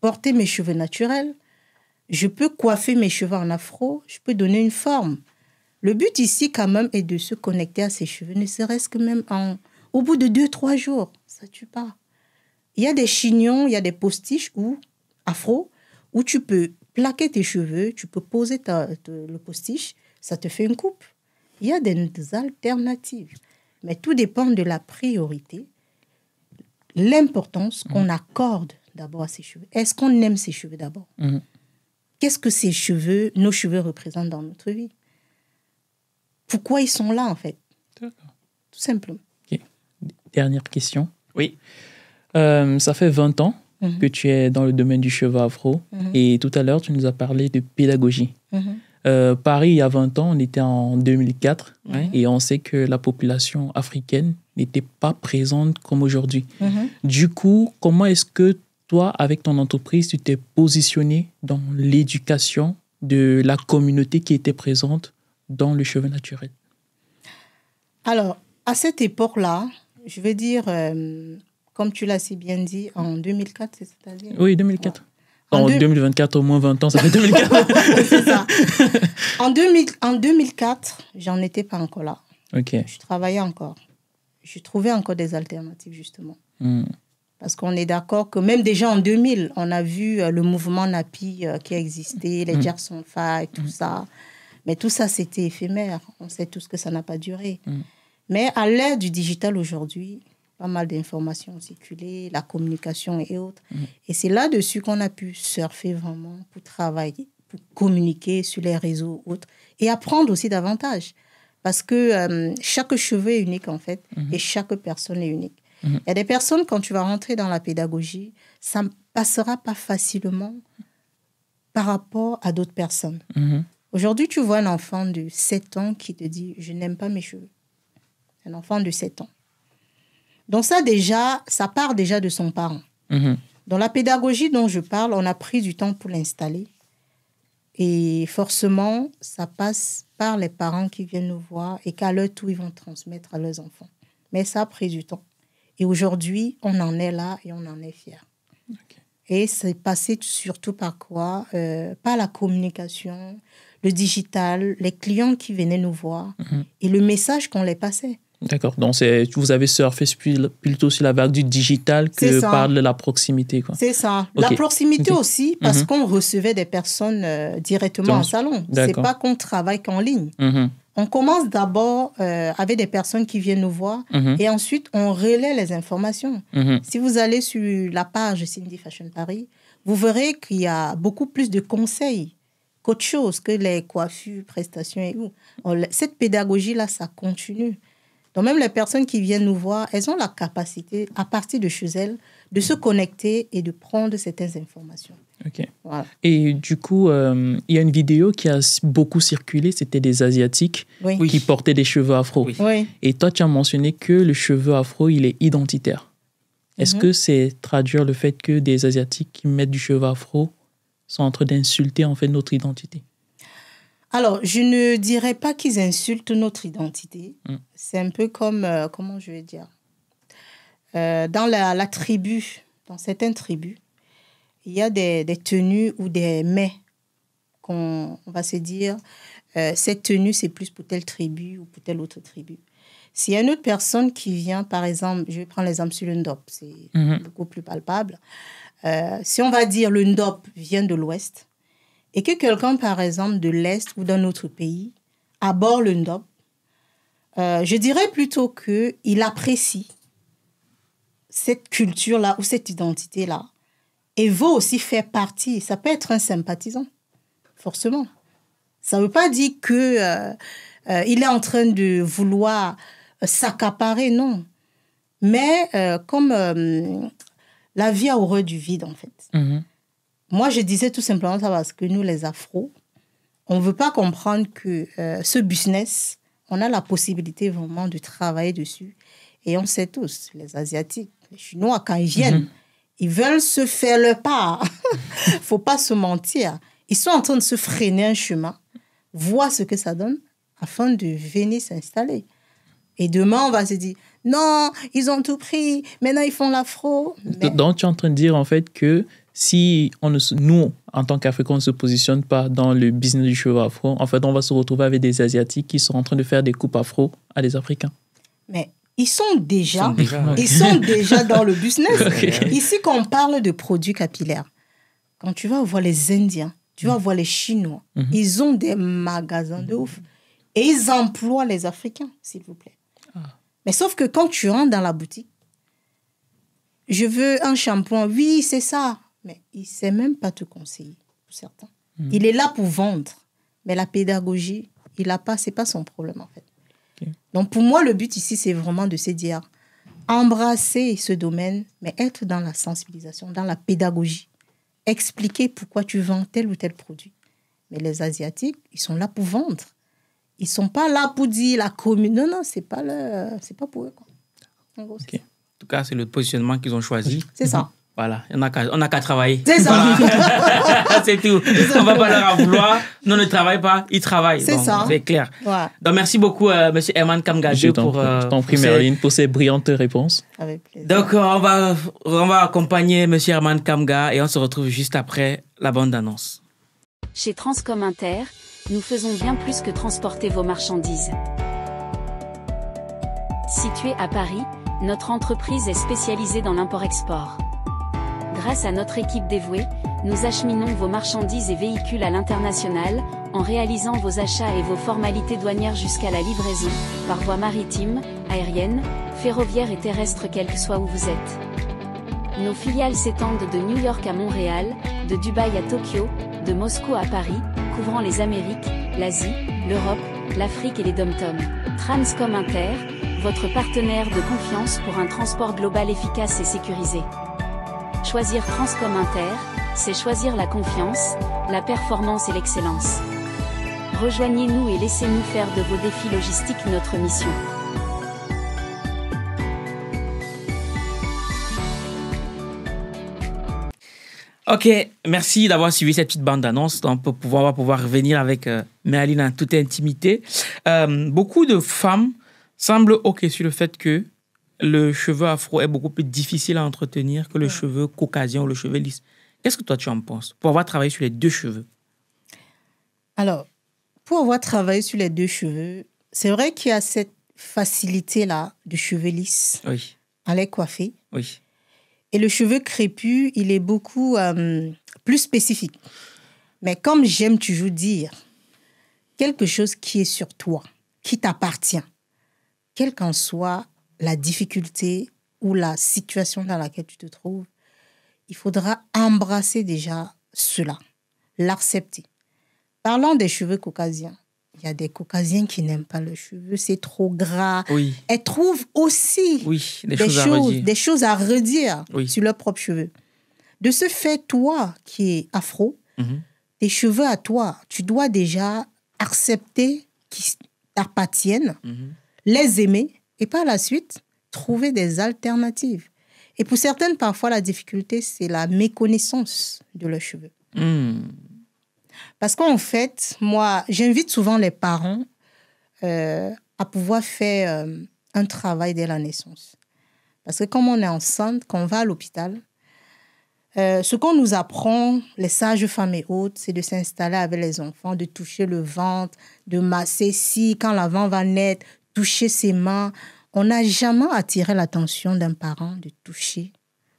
Porter mes cheveux naturels. Je peux coiffer mes cheveux en afro. Je peux donner une forme. Le but ici, quand même, est de se connecter à ses cheveux, ne serait-ce que même en, au bout de deux, trois jours. Ça tue pas. Il y a des chignons, il y a des postiches ou afro, où tu peux plaquer tes cheveux, tu peux poser ta, le postiche, ça te fait une coupe. Il y a des alternatives. Mais tout dépend de la priorité, l'importance mm. qu'on accorde d'abord à ses cheveux. Est-ce qu'on aime ses cheveux d'abord mm. Qu'est-ce que ces cheveux, nos cheveux représentent dans notre vie Pourquoi ils sont là en fait Tout simplement. Dernière question. Oui. Euh, ça fait 20 ans mm-hmm. que tu es dans le domaine du cheveu afro mm-hmm. et tout à l'heure tu nous as parlé de pédagogie. Mm-hmm. Euh, Paris, il y a 20 ans, on était en 2004 et on sait que la population africaine n'était pas présente comme aujourd'hui. Mhm. Du coup, comment est-ce que toi, avec ton entreprise, tu t'es positionné dans l'éducation de la communauté qui était présente dans le cheveu naturel Alors, à cette époque-là, je veux dire, euh, comme tu l'as si bien dit, en 2004, c'est-à-dire Oui, 2004. En, 2024, au moins 20 ans, ça fait 2004. c'est ça. En, 2000, en 2004, j'en étais pas encore là. Ok. Je travaillais encore. Je trouvais encore des alternatives, justement. Hmm. Parce qu'on est d'accord que même déjà en 2000, on a vu euh, le mouvement Napi euh, qui existait, les hmm. Gerson Five, tout hmm. ça. Mais tout ça, c'était éphémère. On sait tous que ça n'a pas duré. Mais à l'ère du digital aujourd'hui, pas mal d'informations circulées, la communication et autres. Mm-hmm. Et c'est là-dessus qu'on a pu surfer vraiment pour travailler, pour communiquer sur les réseaux autres et apprendre aussi davantage. Parce que euh, chaque cheveu est unique en fait mm-hmm. et chaque personne est unique. Mm-hmm. Il y a des personnes, quand tu vas rentrer dans la pédagogie, ça ne passera pas facilement par rapport à d'autres personnes. Aujourd'hui, tu vois un enfant de 7 ans qui te dit Je n'aime pas mes cheveux. Un enfant de 7 ans. Donc ça déjà, ça part déjà de son parent. Mm-hmm. Dans la pédagogie dont je parle, on a pris du temps pour l'installer. Et forcément, ça passe par les parents qui viennent nous voir et qu'à l'heure tour ils vont transmettre à leurs enfants. Mais ça a pris du temps. Et aujourd'hui, on en est là et on en est fiers. Et c'est passé surtout par quoi euh, Par la communication, le digital, les clients qui venaient nous voir mm-hmm. et le message qu'on les passait. D'accord. Donc, vous avez surfé plutôt sur la vague du digital que par la proximité. C'est ça. La proximité aussi, mhm. parce qu'on recevait des personnes euh, directement en au salon. C'est pas qu'on travaille qu'en ligne. Mhm. On commence d'abord euh, avec des personnes qui viennent nous voir mhm. et ensuite on relaie les informations. Si vous allez sur la page Cindy Fashion Paris, vous verrez qu'il y a beaucoup plus de conseils qu'autre chose, que les coiffures, prestations et où. Cette pédagogie-là, ça continue. Donc même les personnes qui viennent nous voir, elles ont la capacité, à partir de chez elles, de se connecter et de prendre certaines informations. OK. Et du coup, euh, il y a une vidéo qui a beaucoup circulé, c'était des Asiatiques qui portaient des cheveux afro. Et toi, tu as mentionné que le cheveu afro, il est identitaire. Est-ce mhm. que c'est traduire le fait que des Asiatiques qui mettent du cheveu afro sont en train d'insulter en fait notre identité alors, je ne dirais pas qu'ils insultent notre identité. Mm. C'est un peu comme, euh, comment je vais dire, euh, dans la, tribu, dans certaines tribus, il y a des, tenues ou des mets qu'on va se dire, euh, cette tenue, c'est plus pour telle tribu ou pour telle autre tribu. S'il y a une autre personne qui vient, par exemple, je vais prendre l'exemple sur le Ndop, c'est mm-hmm. beaucoup plus palpable. si on va dire le Ndop vient de l'Ouest, et que quelqu'un, par exemple, de l'Est ou d'un autre pays, aborde le NDOP, euh, je dirais plutôt qu'il apprécie cette culture-là ou cette identité-là et veut aussi faire partie. Ça peut être un sympathisant, forcément. Ça ne veut pas dire qu'il euh, euh, est en train de vouloir s'accaparer, non. Mais comme la vie a horreur du vide, en fait. Mm-hmm. Moi, je disais tout simplement ça parce que nous, les Afros, on ne veut pas comprendre que euh, ce business, on a la possibilité vraiment de travailler dessus. Et on sait tous, les Asiatiques, les Chinois, quand ils viennent, mhm. ils veulent se faire leur part. faut pas se mentir. Ils sont en train de se freiner un chemin, voir ce que ça donne afin de venir s'installer. Et demain, on va se dire, non, ils ont tout pris, maintenant ils font l'afro. Donc, tu es en train de dire en fait que si on nous, en tant qu'Africains, on ne se positionne pas dans le business du cheveu afro, en fait, on va se retrouver avec des Asiatiques qui sont en train de faire des coupes afro à des Africains. Mais ils sont déjà, ils sont déjà, dans le business. Ici, quand on parle de produits capillaires, quand tu vas voir les Indiens, tu vas mm. voir les Chinois, mm-hmm. ils ont des magasins de ouf. Et ils emploient les Africains, s'il vous plaît. Ah. Mais sauf que quand tu rentres dans la boutique, je veux un shampoing. Oui, c'est ça mais il sait même pas te conseiller, pour certains. Hmm. Il est là pour vendre, mais la pédagogie, il a pas, c'est pas son problème en fait. Donc pour moi, le but ici, c'est vraiment de se dire, embrasser ce domaine, mais être dans la sensibilisation, dans la pédagogie, expliquer pourquoi tu vends tel ou tel produit. Mais les Asiatiques, ils sont là pour vendre. Ils sont pas là pour dire la commune. Non, non, c'est pas le, c'est pas pour eux. Quoi. en tout cas, c'est le positionnement qu'ils ont choisi. C'est ça. Mhm. Voilà, on n'a qu'à, travailler. C'est ça. c'est tout. On ne va pas leur en vouloir. Nous, ne travaille pas, ils travaillent. C'est ça. C'est clair. Donc, merci beaucoup, euh, Monsieur M. Herman Kamga. pour. ton euh, t'en pour ces brillantes réponses. Avec plaisir. Donc, euh, on, va, on va accompagner Monsieur Herman Kamga et on se retrouve juste après la bande-annonce. Chez Transcom Inter, nous faisons bien plus que transporter vos marchandises. Située à Paris, notre entreprise est spécialisée dans l'import-export. Grâce à notre équipe dévouée, nous acheminons vos marchandises et véhicules à l'international, en réalisant vos achats et vos formalités douanières jusqu'à la livraison, par voie maritime, aérienne, ferroviaire et terrestre quel que soit où vous êtes. Nos filiales s'étendent de New York à Montréal, de Dubaï à Tokyo, de Moscou à Paris, couvrant les Amériques, l'Asie, l'Europe, l'Afrique et les dom tom Transcom Inter, votre partenaire de confiance pour un transport global efficace et sécurisé. Choisir Transcom Inter, c'est choisir la confiance, la performance et l'excellence. Rejoignez-nous et laissez-nous faire de vos défis logistiques notre mission. Ok, merci d'avoir suivi cette petite bande-annonce. On, pouvoir, va pouvoir revenir avec euh, Méaline en toute intimité. Euh, beaucoup de femmes semblent ok sur le fait que le cheveu afro est beaucoup plus difficile à entretenir que le cheveu caucasien ou le cheveu lisse. Qu'est-ce que toi tu en penses pour avoir travaillé sur les deux cheveux Alors, pour avoir travaillé sur les deux cheveux, c'est vrai qu'il y a cette facilité-là de cheveu lisse oui. à les coiffer. Oui. Et le cheveu crépus, il est beaucoup euh, plus spécifique. Mais comme j'aime toujours dire, quelque chose qui est sur toi, qui t'appartient, quel qu'en soit la difficulté ou la situation dans laquelle tu te trouves, il faudra embrasser déjà cela, l'accepter. Parlons des cheveux caucasiens. Il y a des caucasiens qui n'aiment pas le cheveux, c'est trop gras. Oui. Elles trouvent aussi oui, des, choses, des choses à redire sur leurs propres cheveux. De ce fait, toi qui es afro, mhm. tes cheveux à toi, tu dois déjà accepter qu'ils t'appartiennent, mhm. les aimer et par la suite, trouver des alternatives. Et pour certaines, parfois, la difficulté, c'est la méconnaissance de leurs cheveux. Hmm. Parce qu'en fait, moi, j'invite souvent les parents euh, à pouvoir faire euh, un travail dès la naissance. Parce que comme on est enceinte, qu'on va à l'hôpital, euh, ce qu'on nous apprend, les sages femmes et autres, c'est de s'installer avec les enfants, de toucher le ventre, de masser si, quand l'avant va naître, toucher ses mains. On n'a jamais attiré l'attention d'un parent de toucher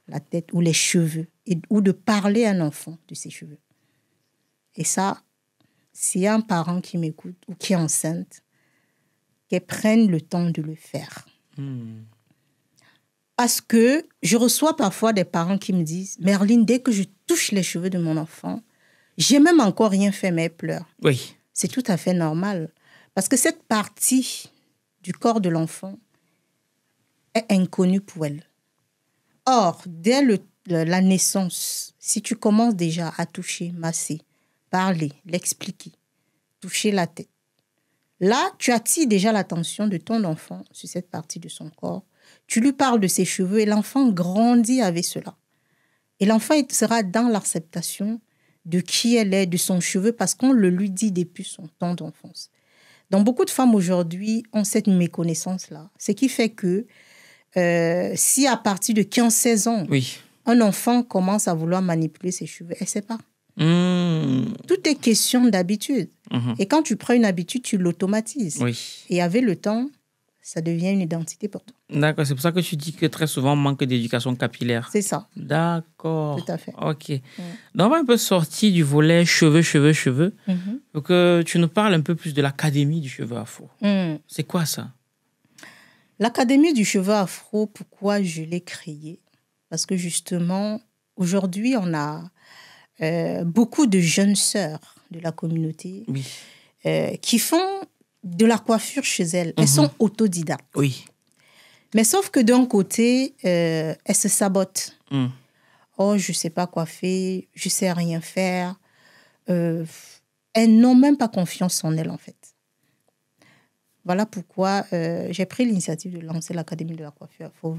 la tête ou les cheveux ou de parler à un enfant de ses cheveux. Et ça, s'il y a un parent qui m'écoute ou qui est enceinte, qu'elle prenne le temps de le faire. Hmm. Parce que je reçois parfois des parents qui me disent, Merlin, dès que je touche les cheveux de mon enfant, j'ai même encore rien fait, mais elle pleure. Oui. C'est tout à fait normal. Parce que cette partie du corps de l'enfant est inconnu pour elle. Or, dès la naissance, si tu commences déjà à toucher, masser, parler, l'expliquer, toucher la tête, là, tu attires déjà l'attention de ton enfant sur cette partie de son corps. Tu lui parles de ses cheveux et l'enfant grandit avec cela. Et l'enfant sera dans l'acceptation de qui elle est, de son cheveu, parce qu'on le lui dit depuis son temps d'enfance. Donc beaucoup de femmes aujourd'hui ont cette méconnaissance-là. Ce qui fait que euh, si à partir de 15-16 ans, oui. un enfant commence à vouloir manipuler ses cheveux, elle ne sait pas. Mmh. Tout est question d'habitude. Mmh Et quand tu prends une habitude, tu l'automatises. Oui. Et avec le temps, ça devient une identité pour toi. D'accord, c'est pour ça que tu dis que très souvent, on manque d'éducation capillaire. C'est ça. D'accord. Tout à fait. OK. Donc, on va un peu sortir du volet cheveux, cheveux, cheveux. Donc mm-hmm. que tu nous parles un peu plus de l'académie du cheveu afro. Mm. C'est quoi ça L'académie du cheveu afro, pourquoi je l'ai créée Parce que justement, aujourd'hui, on a euh, beaucoup de jeunes sœurs de la communauté euh, qui font de la coiffure chez elles. Elles mhm. sont autodidactes. Oui. Mais sauf que d'un côté, euh, elles se sabotent. Mm. Oh, je ne sais pas coiffer, je ne sais rien faire. Euh, elles n'ont même pas confiance en elles, en fait. Voilà pourquoi euh, j'ai pris l'initiative de lancer l'Académie de la coiffure. à faut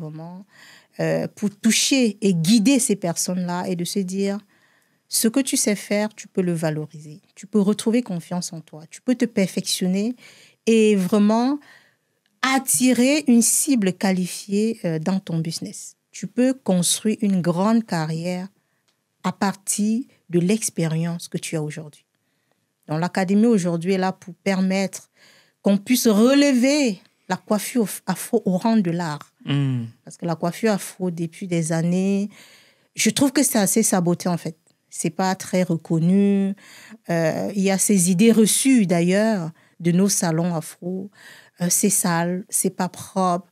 pour toucher et guider ces personnes-là et de se dire, ce que tu sais faire, tu peux le valoriser. Tu peux retrouver confiance en toi. Tu peux te perfectionner et vraiment attirer une cible qualifiée euh, dans ton business. Tu peux construire une grande carrière à partir de l'expérience que tu as aujourd'hui. Donc l'académie aujourd'hui est là pour permettre qu'on puisse relever la coiffure afro au rang de l'art. Hmm. Parce que la coiffure faux depuis des années, je trouve que c'est assez saboté en fait c'est pas très reconnu. Euh, il y a ces idées reçues d'ailleurs de nos salons afro. Euh, c'est sale, c'est pas propre.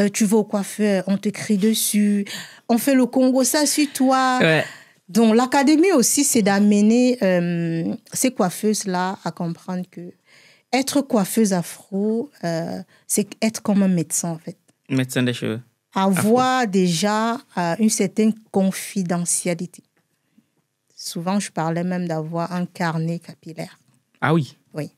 Euh, tu vas au coiffeur, on te crie dessus. On fait le Congo, ça sur toi. Donc l'académie aussi, c'est d'amener ces coiffeuses-là à comprendre que être coiffeuse afro, c'est être comme un médecin en fait. Médecin des cheveux. Avoir déjà une certaine confidentialité. Souvent, je parlais même d'avoir un carnet capillaire. Ah oui Oui.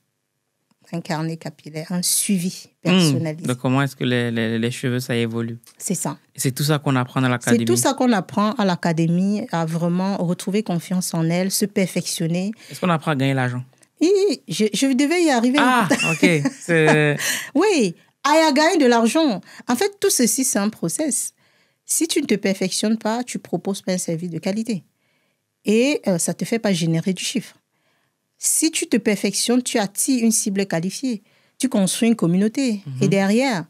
Un carnet capillaire, un suivi personnalisé. Hmm. Donc, comment est-ce que les, cheveux, ça évolue C'est ça. C'est tout ça qu'on apprend à l'académie C'est tout ça qu'on apprend à l'académie, à vraiment retrouver confiance en elle, se perfectionner. Est-ce qu'on apprend à gagner l'argent oui, je, devais y arriver. Ah, ok. oui, à gagner de l'argent. En fait, tout ceci, c'est un process. Si tu ne te perfectionnes pas, tu proposes pas un service de qualité et euh, ça ne te fait pas générer du chiffre. Si tu te perfectionnes, tu attires une cible qualifiée, tu construis une communauté. Mhm. Et derrière,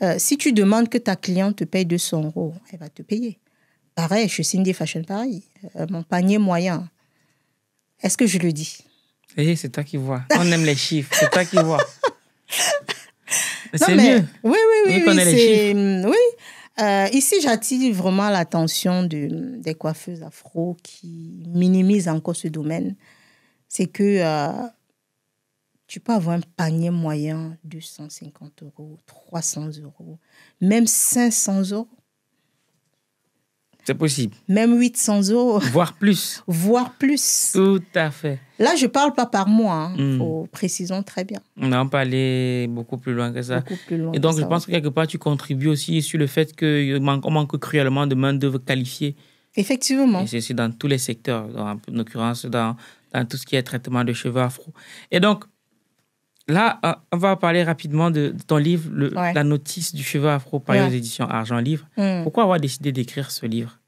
euh, si tu demandes que ta cliente te paye 200 euros, elle va te payer. Pareil, je signe des Fashion Paris. Euh, mon panier moyen, est-ce que je le dis eh, c'est toi qui vois. On aime les chiffres, c'est toi qui vois. C'est mieux. Oui, oui, oui. Oui, euh, ici, j'attire vraiment l'attention des coiffeuses afro qui minimisent encore ce domaine. C'est que euh, tu peux avoir un panier moyen de 150 euros, 300 euros, même 500 euros. C'est possible. Même 800 euros. Voire plus. Voire plus. Tout à fait. Là, je ne parle pas par mois. Hein. Hmm. Faut, précisons très bien. On n'a pas beaucoup plus loin que ça. Beaucoup plus loin Et donc, je pense que quelque part, tu contribues aussi sur le fait qu'on euh, manque cruellement de main-d'œuvre qualifiée. Effectivement. Et c'est dans tous les secteurs, en l'occurrence dans, dans tout ce qui est traitement de cheveux afro. Et donc, Là, euh, on va parler rapidement de, ton livre, La notice du cheveu afro, par les éditions Argent Livre. Hmm. Pourquoi avoir décidé d'écrire ce livre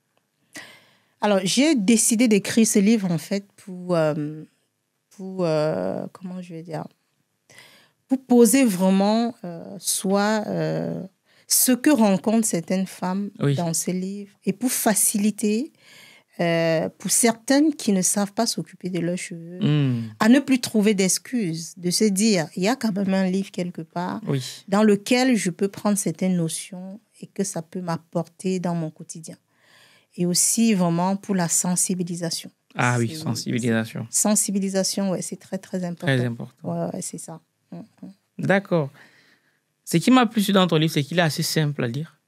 Alors, j'ai décidé d'écrire ce livre, en fait, pour. Euh, pour euh, comment je vais dire Pour poser vraiment soit ce que rencontrent certaines femmes dans ce livre et pour faciliter euh, pour certaines qui ne savent pas s'occuper de leurs cheveux, hmm. à ne plus trouver d'excuses, de se dire, il y a quand même un livre quelque part dans lequel je peux prendre certaines notions et que ça peut m'apporter dans mon quotidien. Et aussi vraiment pour la sensibilisation. Ah oui, sensibilisation. Sensibilisation, ouais, c'est très très important. Très important. Ouais, c'est ça. Mm, mm. D'accord. Ce qui m'a plu dans ton livre, c'est qu'il est assez simple à lire.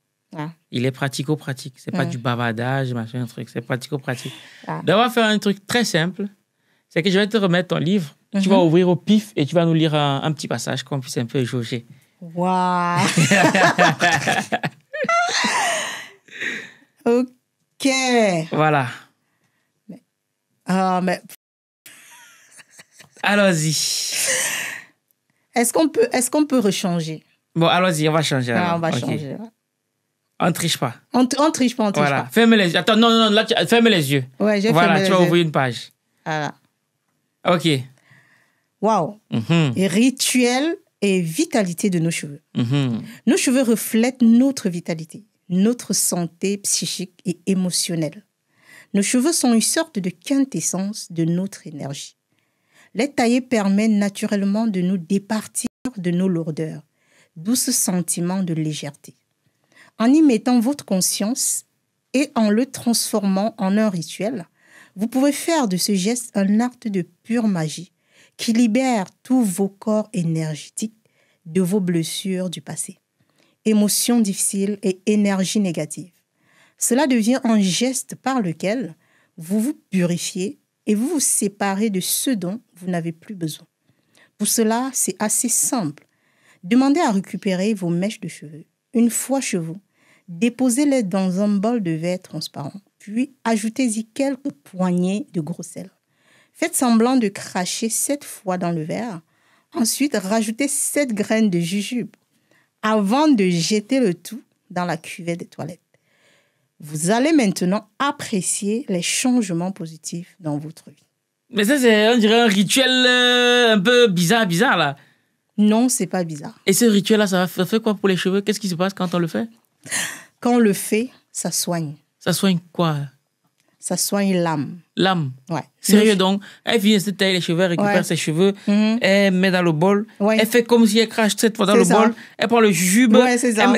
Il est pratico-pratique. C'est pas du bavardage, machin, un truc. C'est pratico-pratique. Ah. on va faire un truc très simple, c'est que je vais te remettre ton livre, tu vas mhm. ouvrir au pif et tu vas nous lire un, petit passage qu'on puisse un peu jauger. Waouh! ok. Voilà. ah mais... allons-y. Est-ce qu'on peut, est qu'on peut rechanger? Bon, allons-y, on va changer. Ah, on va changer. On triche pas. On, ne triche pas, on triche voilà. pas. Ferme les yeux. Attends, non, non, non, là, tu... ferme les yeux. Ouais, j'ai voilà, fermé les Voilà, tu vas ouvrir une page. Voilà. OK. Wow. Mhm. Rituel et vitalité de nos cheveux. Mhm. Nos cheveux reflètent notre vitalité, notre santé psychique et émotionnelle. Nos cheveux sont une sorte de quintessence de notre énergie. Les tailler permet naturellement de nous départir de nos lourdeurs, d'où ce sentiment de légèreté. En y mettant votre conscience et en le transformant en un rituel, vous pouvez faire de ce geste un acte de pure magie qui libère tous vos corps énergétiques de vos blessures du passé, émotions difficiles et énergies négatives. Cela devient un geste par lequel vous vous purifiez et vous vous séparez de ce dont vous n'avez plus besoin. Pour cela, c'est assez simple. Demandez à récupérer vos mèches de cheveux. Une fois chez Déposez-les dans un bol de verre transparent, puis ajoutez-y quelques poignées de gros sel. Faites semblant de cracher sept fois dans le verre. Ensuite, rajoutez sept graines de jujube avant de jeter le tout dans la cuvette des toilettes. Vous allez maintenant apprécier les changements positifs dans votre vie. Mais ça, c'est, un rituel euh, un peu bizarre, bizarre là. Non, c'est pas bizarre. Et ce rituel-là, ça fait quoi pour les cheveux Qu'est-ce qui se passe quand on le fait quand on le fait, ça soigne. Ça soigne quoi Ça soigne l'âme. L'âme Ouais. Sérieux donc, elle vient se tailler les cheveux, elle récupère ses cheveux, mhm. elle met dans le bol, elle fait comme si elle crache cette fois dans le bol, elle prend le jube. c'est ça.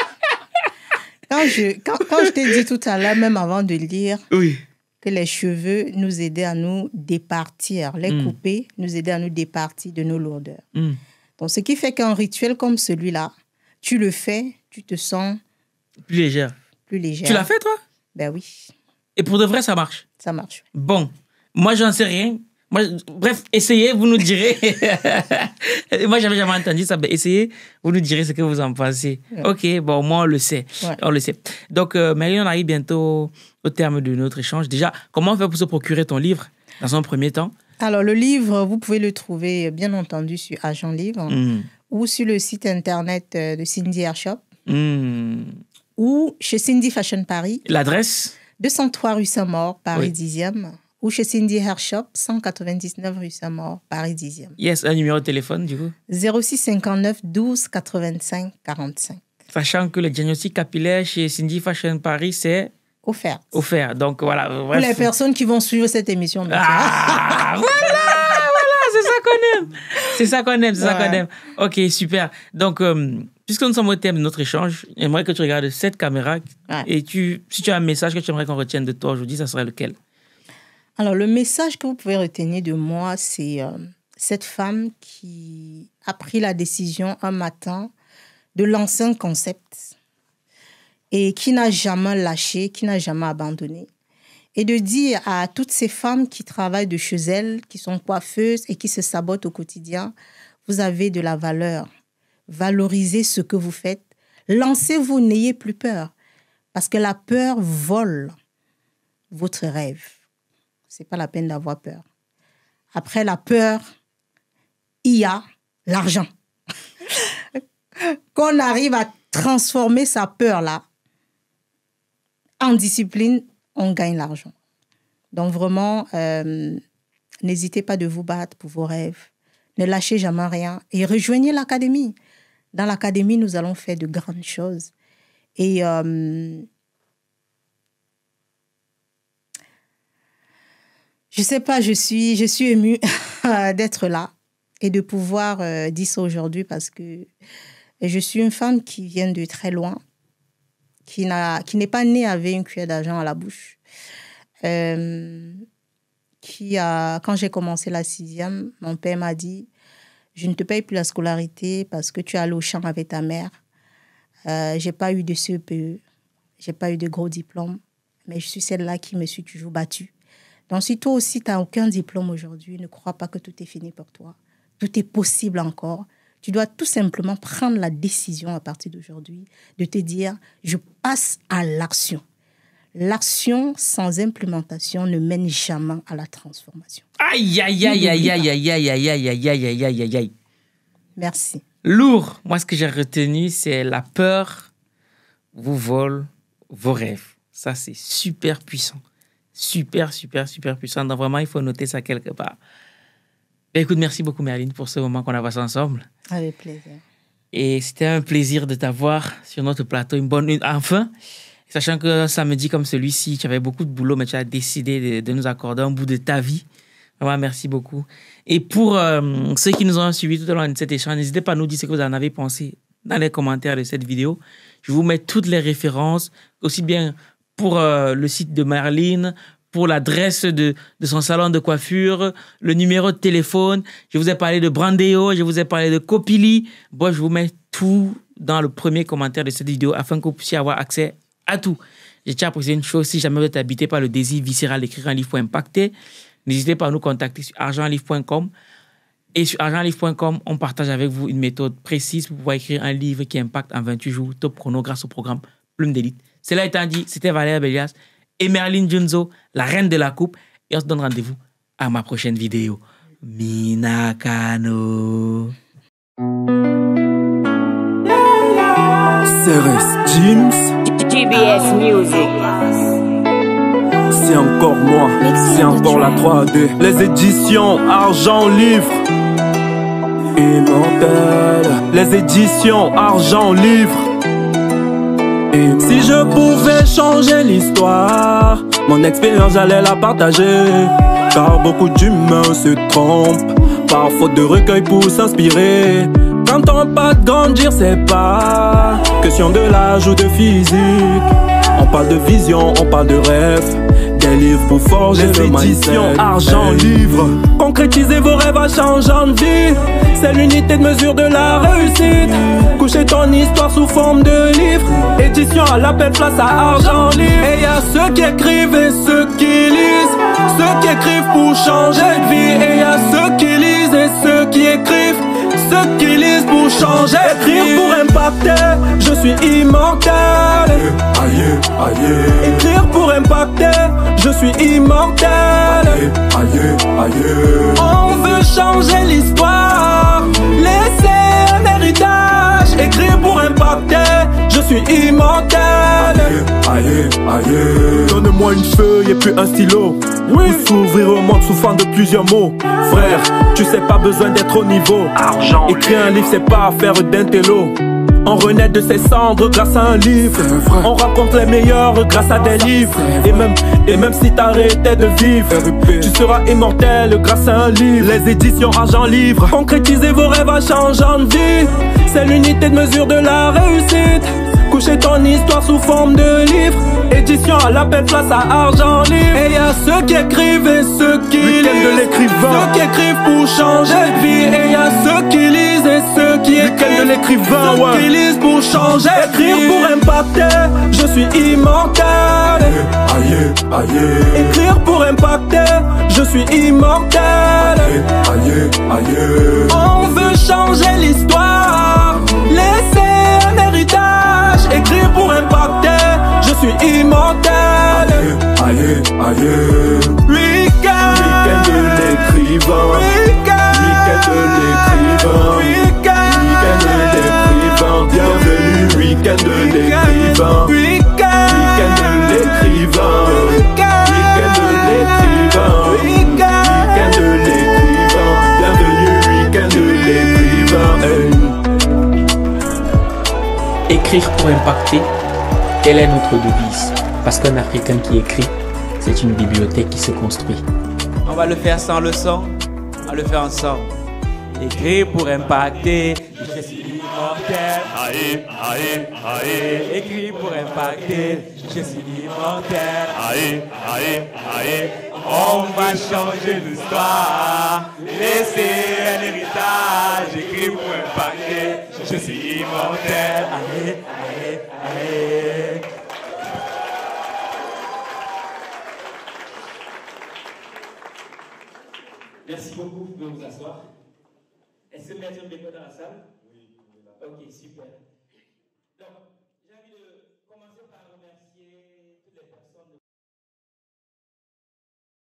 quand, je, quand, quand je t'ai dit tout à l'heure, même avant de lire, oui. que les cheveux nous aidaient à nous départir, les mm. couper nous aidaient à nous départir de nos lourdeurs. Mm. Donc, ce qui fait qu'un rituel comme celui-là, tu le fais tu te sens plus légère. Plus légère. Tu l'as fait, toi Ben oui. Et pour de vrai, ça marche Ça marche. Bon, moi, j'en sais rien. bref, essayez, vous nous direz. moi, j'avais jamais entendu ça. Mais essayez, vous nous direz ce que vous en pensez. Ok, bon, moi, on le sait. On le sait. Donc, euh, Marie, on arrive bientôt au terme de notre échange. Déjà, comment faire pour se procurer ton livre dans un premier temps Alors, le livre, vous pouvez le trouver, bien entendu, sur Agent Livre hmm. ou sur le site internet euh, de Cindy Airshop. Ou chez Cindy Fashion Paris. L'adresse 203 rue Saint-Maur, Paris 10e. Ou chez Cindy Shop, 199 rue Saint-Maur, Paris 10e. Yes, un numéro de téléphone du coup 06 59 12 85 45. Sachant que le diagnostic capillaire chez Cindy Fashion Paris, c'est offert. Offert. Donc voilà. Pour les personnes qui vont suivre cette émission. Ah, hein. voilà, voilà, c'est ça qu'on aime. C'est ça qu'on aime, c'est ça qu'on aime. Ok, super. Donc, euh, puisque nous sommes au terme de notre échange, j'aimerais que tu regardes cette caméra et tu, si tu as un message que tu aimerais qu'on retienne de toi aujourd'hui, ça serait lequel Alors, le message que vous pouvez retenir de moi, c'est euh, cette femme qui a pris la décision un matin de lancer un concept et qui n'a jamais lâché, qui n'a jamais abandonné. Et de dire à toutes ces femmes qui travaillent de chez elles, qui sont coiffeuses et qui se sabotent au quotidien, vous avez de la valeur valorisez ce que vous faites, lancez-vous, n'ayez plus peur, parce que la peur vole votre rêve. C'est pas la peine d'avoir peur. Après la peur, il y a l'argent. Qu'on arrive à transformer sa peur là en discipline, on gagne l'argent. Donc vraiment, euh, n'hésitez pas de vous battre pour vos rêves. Ne lâchez jamais rien et rejoignez l'académie. Dans l'académie, nous allons faire de grandes choses. Et euh, je sais pas, je suis, je suis émue d'être là et de pouvoir euh, dire ça aujourd'hui parce que je suis une femme qui vient de très loin, qui n'est pas née avec une cuillère d'argent à la bouche. Euh, qui a, quand j'ai commencé la sixième, mon père m'a dit je ne te paye plus la scolarité parce que tu es allé au champ avec ta mère. Euh, j'ai pas eu de CEPE, e, j'ai pas eu de gros diplômes, mais je suis celle-là qui me suis toujours battue. Donc, si toi aussi, tu n'as aucun diplôme aujourd'hui, ne crois pas que tout est fini pour toi. Tout est possible encore. Tu dois tout simplement prendre la décision à partir d'aujourd'hui de te dire, je passe à l'action. L'action sans implémentation ne mène jamais à la transformation. Aïe, aïe, aïe, aïe, aïe, aïe, aïe, aïe, aïe, aïe, aïe, aïe, aïe, Merci. Lourd. Moi, ce que j'ai retenu, c'est la peur vous vole vos rêves. Ça, c'est super puissant. Super, super, super puissant. Donc, vraiment, il faut noter ça quelque part. écoute, merci beaucoup, Merline, pour ce moment qu'on a passé ensemble. Avec plaisir. Et c'était un plaisir de t'avoir sur notre plateau. Une bonne, enfin, Sachant que samedi comme celui-ci, tu avais beaucoup de boulot, mais tu as décidé de, nous accorder un bout de ta vie. Voilà, merci beaucoup. Et pour euh, ceux qui nous ont suivis tout au long de cet échange, n'hésitez pas à nous dire ce que vous en avez pensé dans les commentaires de cette vidéo. Je vous mets toutes les références, aussi bien pour euh, le site de Marlene, pour l'adresse de, son salon de coiffure, le numéro de téléphone. Je vous ai parlé de Brandeo, je vous ai parlé de Copili. Bon, je vous mets tout dans le premier commentaire de cette vidéo afin que vous puissiez avoir accès à tout. Je tiens à préciser une chose, si jamais vous êtes habité par le désir viscéral d'écrire un livre pour impacter, n'hésitez pas à nous contacter sur argentlivre.com. Et sur argentlivre.com, on partage avec vous une méthode précise pour pouvoir écrire un livre qui impacte en 28 jours, top chrono grâce au programme Plume d'élite. Cela étant dit, c'était Valérie Bellias et Merlin Junzo, la reine de la coupe. Et on se donne rendez-vous à ma prochaine vidéo. Minakano. James. Music. C'est encore moi, c'est encore la 3D. Les éditions Argent Livre. Immortel. Les éditions Argent Livre. Si je pouvais changer l'histoire, mon expérience j'allais la partager. Car beaucoup d'humains se trompent, par faute de recueil pour s'inspirer. T'entends pas de grandir, c'est pas question de l'âge ou de physique. On parle de vision, on parle de rêve. Des livres pour forger le argent, livre. Concrétisez vos rêves à changeant de vie. C'est l'unité de mesure de la réussite. Couchez ton histoire sous forme de livre. Édition à la peine place à argent livre. Et y ceux qui écrivent et ceux qui lisent. Ceux qui écrivent pour changer de vie. Et y ceux qui lisent et ceux qui écrivent ceux qui lisent pour changer, écrire pour impacter, je suis immortel. Aïe, aïe. Écrire pour impacter, je suis immortel. Aïe, aïe. On veut changer l'histoire, laisser un héritage pour impacter Je suis immortel Donne-moi une feuille et puis un stylo Oui s'ouvrir au monde souffrant de plusieurs mots Frère, tu sais pas besoin d'être au niveau Argent Écrire un livre c'est pas affaire télo on renaît de ses cendres grâce à un livre. On raconte les meilleurs grâce à des livres. Et même, et même si t'arrêtais de vivre, tu seras immortel grâce à un livre. Les éditions Argent Livre. Concrétisez vos rêves à changeant de vie. C'est l'unité de mesure de la réussite. Couchez ton histoire sous forme de livre. Édition à la paix, place à Argent Livre. Et y ceux qui écrivent et ceux qui lisent. De l'écrivain. Ceux qui écrivent pour changer de vie. Et y ceux qui lisent et ceux week de l'écrivain, utilise pour changer, écrire pour impacter. Je suis immortel. Aïe, aïe. Écrire pour impacter. Je suis immortel. Aïe, aïe. On veut changer l'histoire. Laisser un héritage. Écrire pour impacter. Je suis immortel. Aïe, aïe. aïe de l'écrivain. de l'écrivain. Week-end de l'écrivain. Week-end de l'écrivain. Week-end de l'écrivain. Week-end de l'écrivain. Bienvenue, week-end de l'écrivain. Écrire pour impacter, Quelle est notre devise. Parce qu'un Africain qui écrit, c'est une bibliothèque qui se construit. On va le faire sans le sang, on va le faire ensemble. Écrire pour impacter, aïe, aïe, aïe. Écrit pour impacter, je suis immortel. Aïe, aïe, aïe. On va changer l'histoire, laisser un héritage. Écrit pour impacter, je suis immortel. Aïe, aïe, aïe. Merci beaucoup, vous pouvez vous asseoir. Est-ce que le maître un dans la salle? Oui. Ok, super.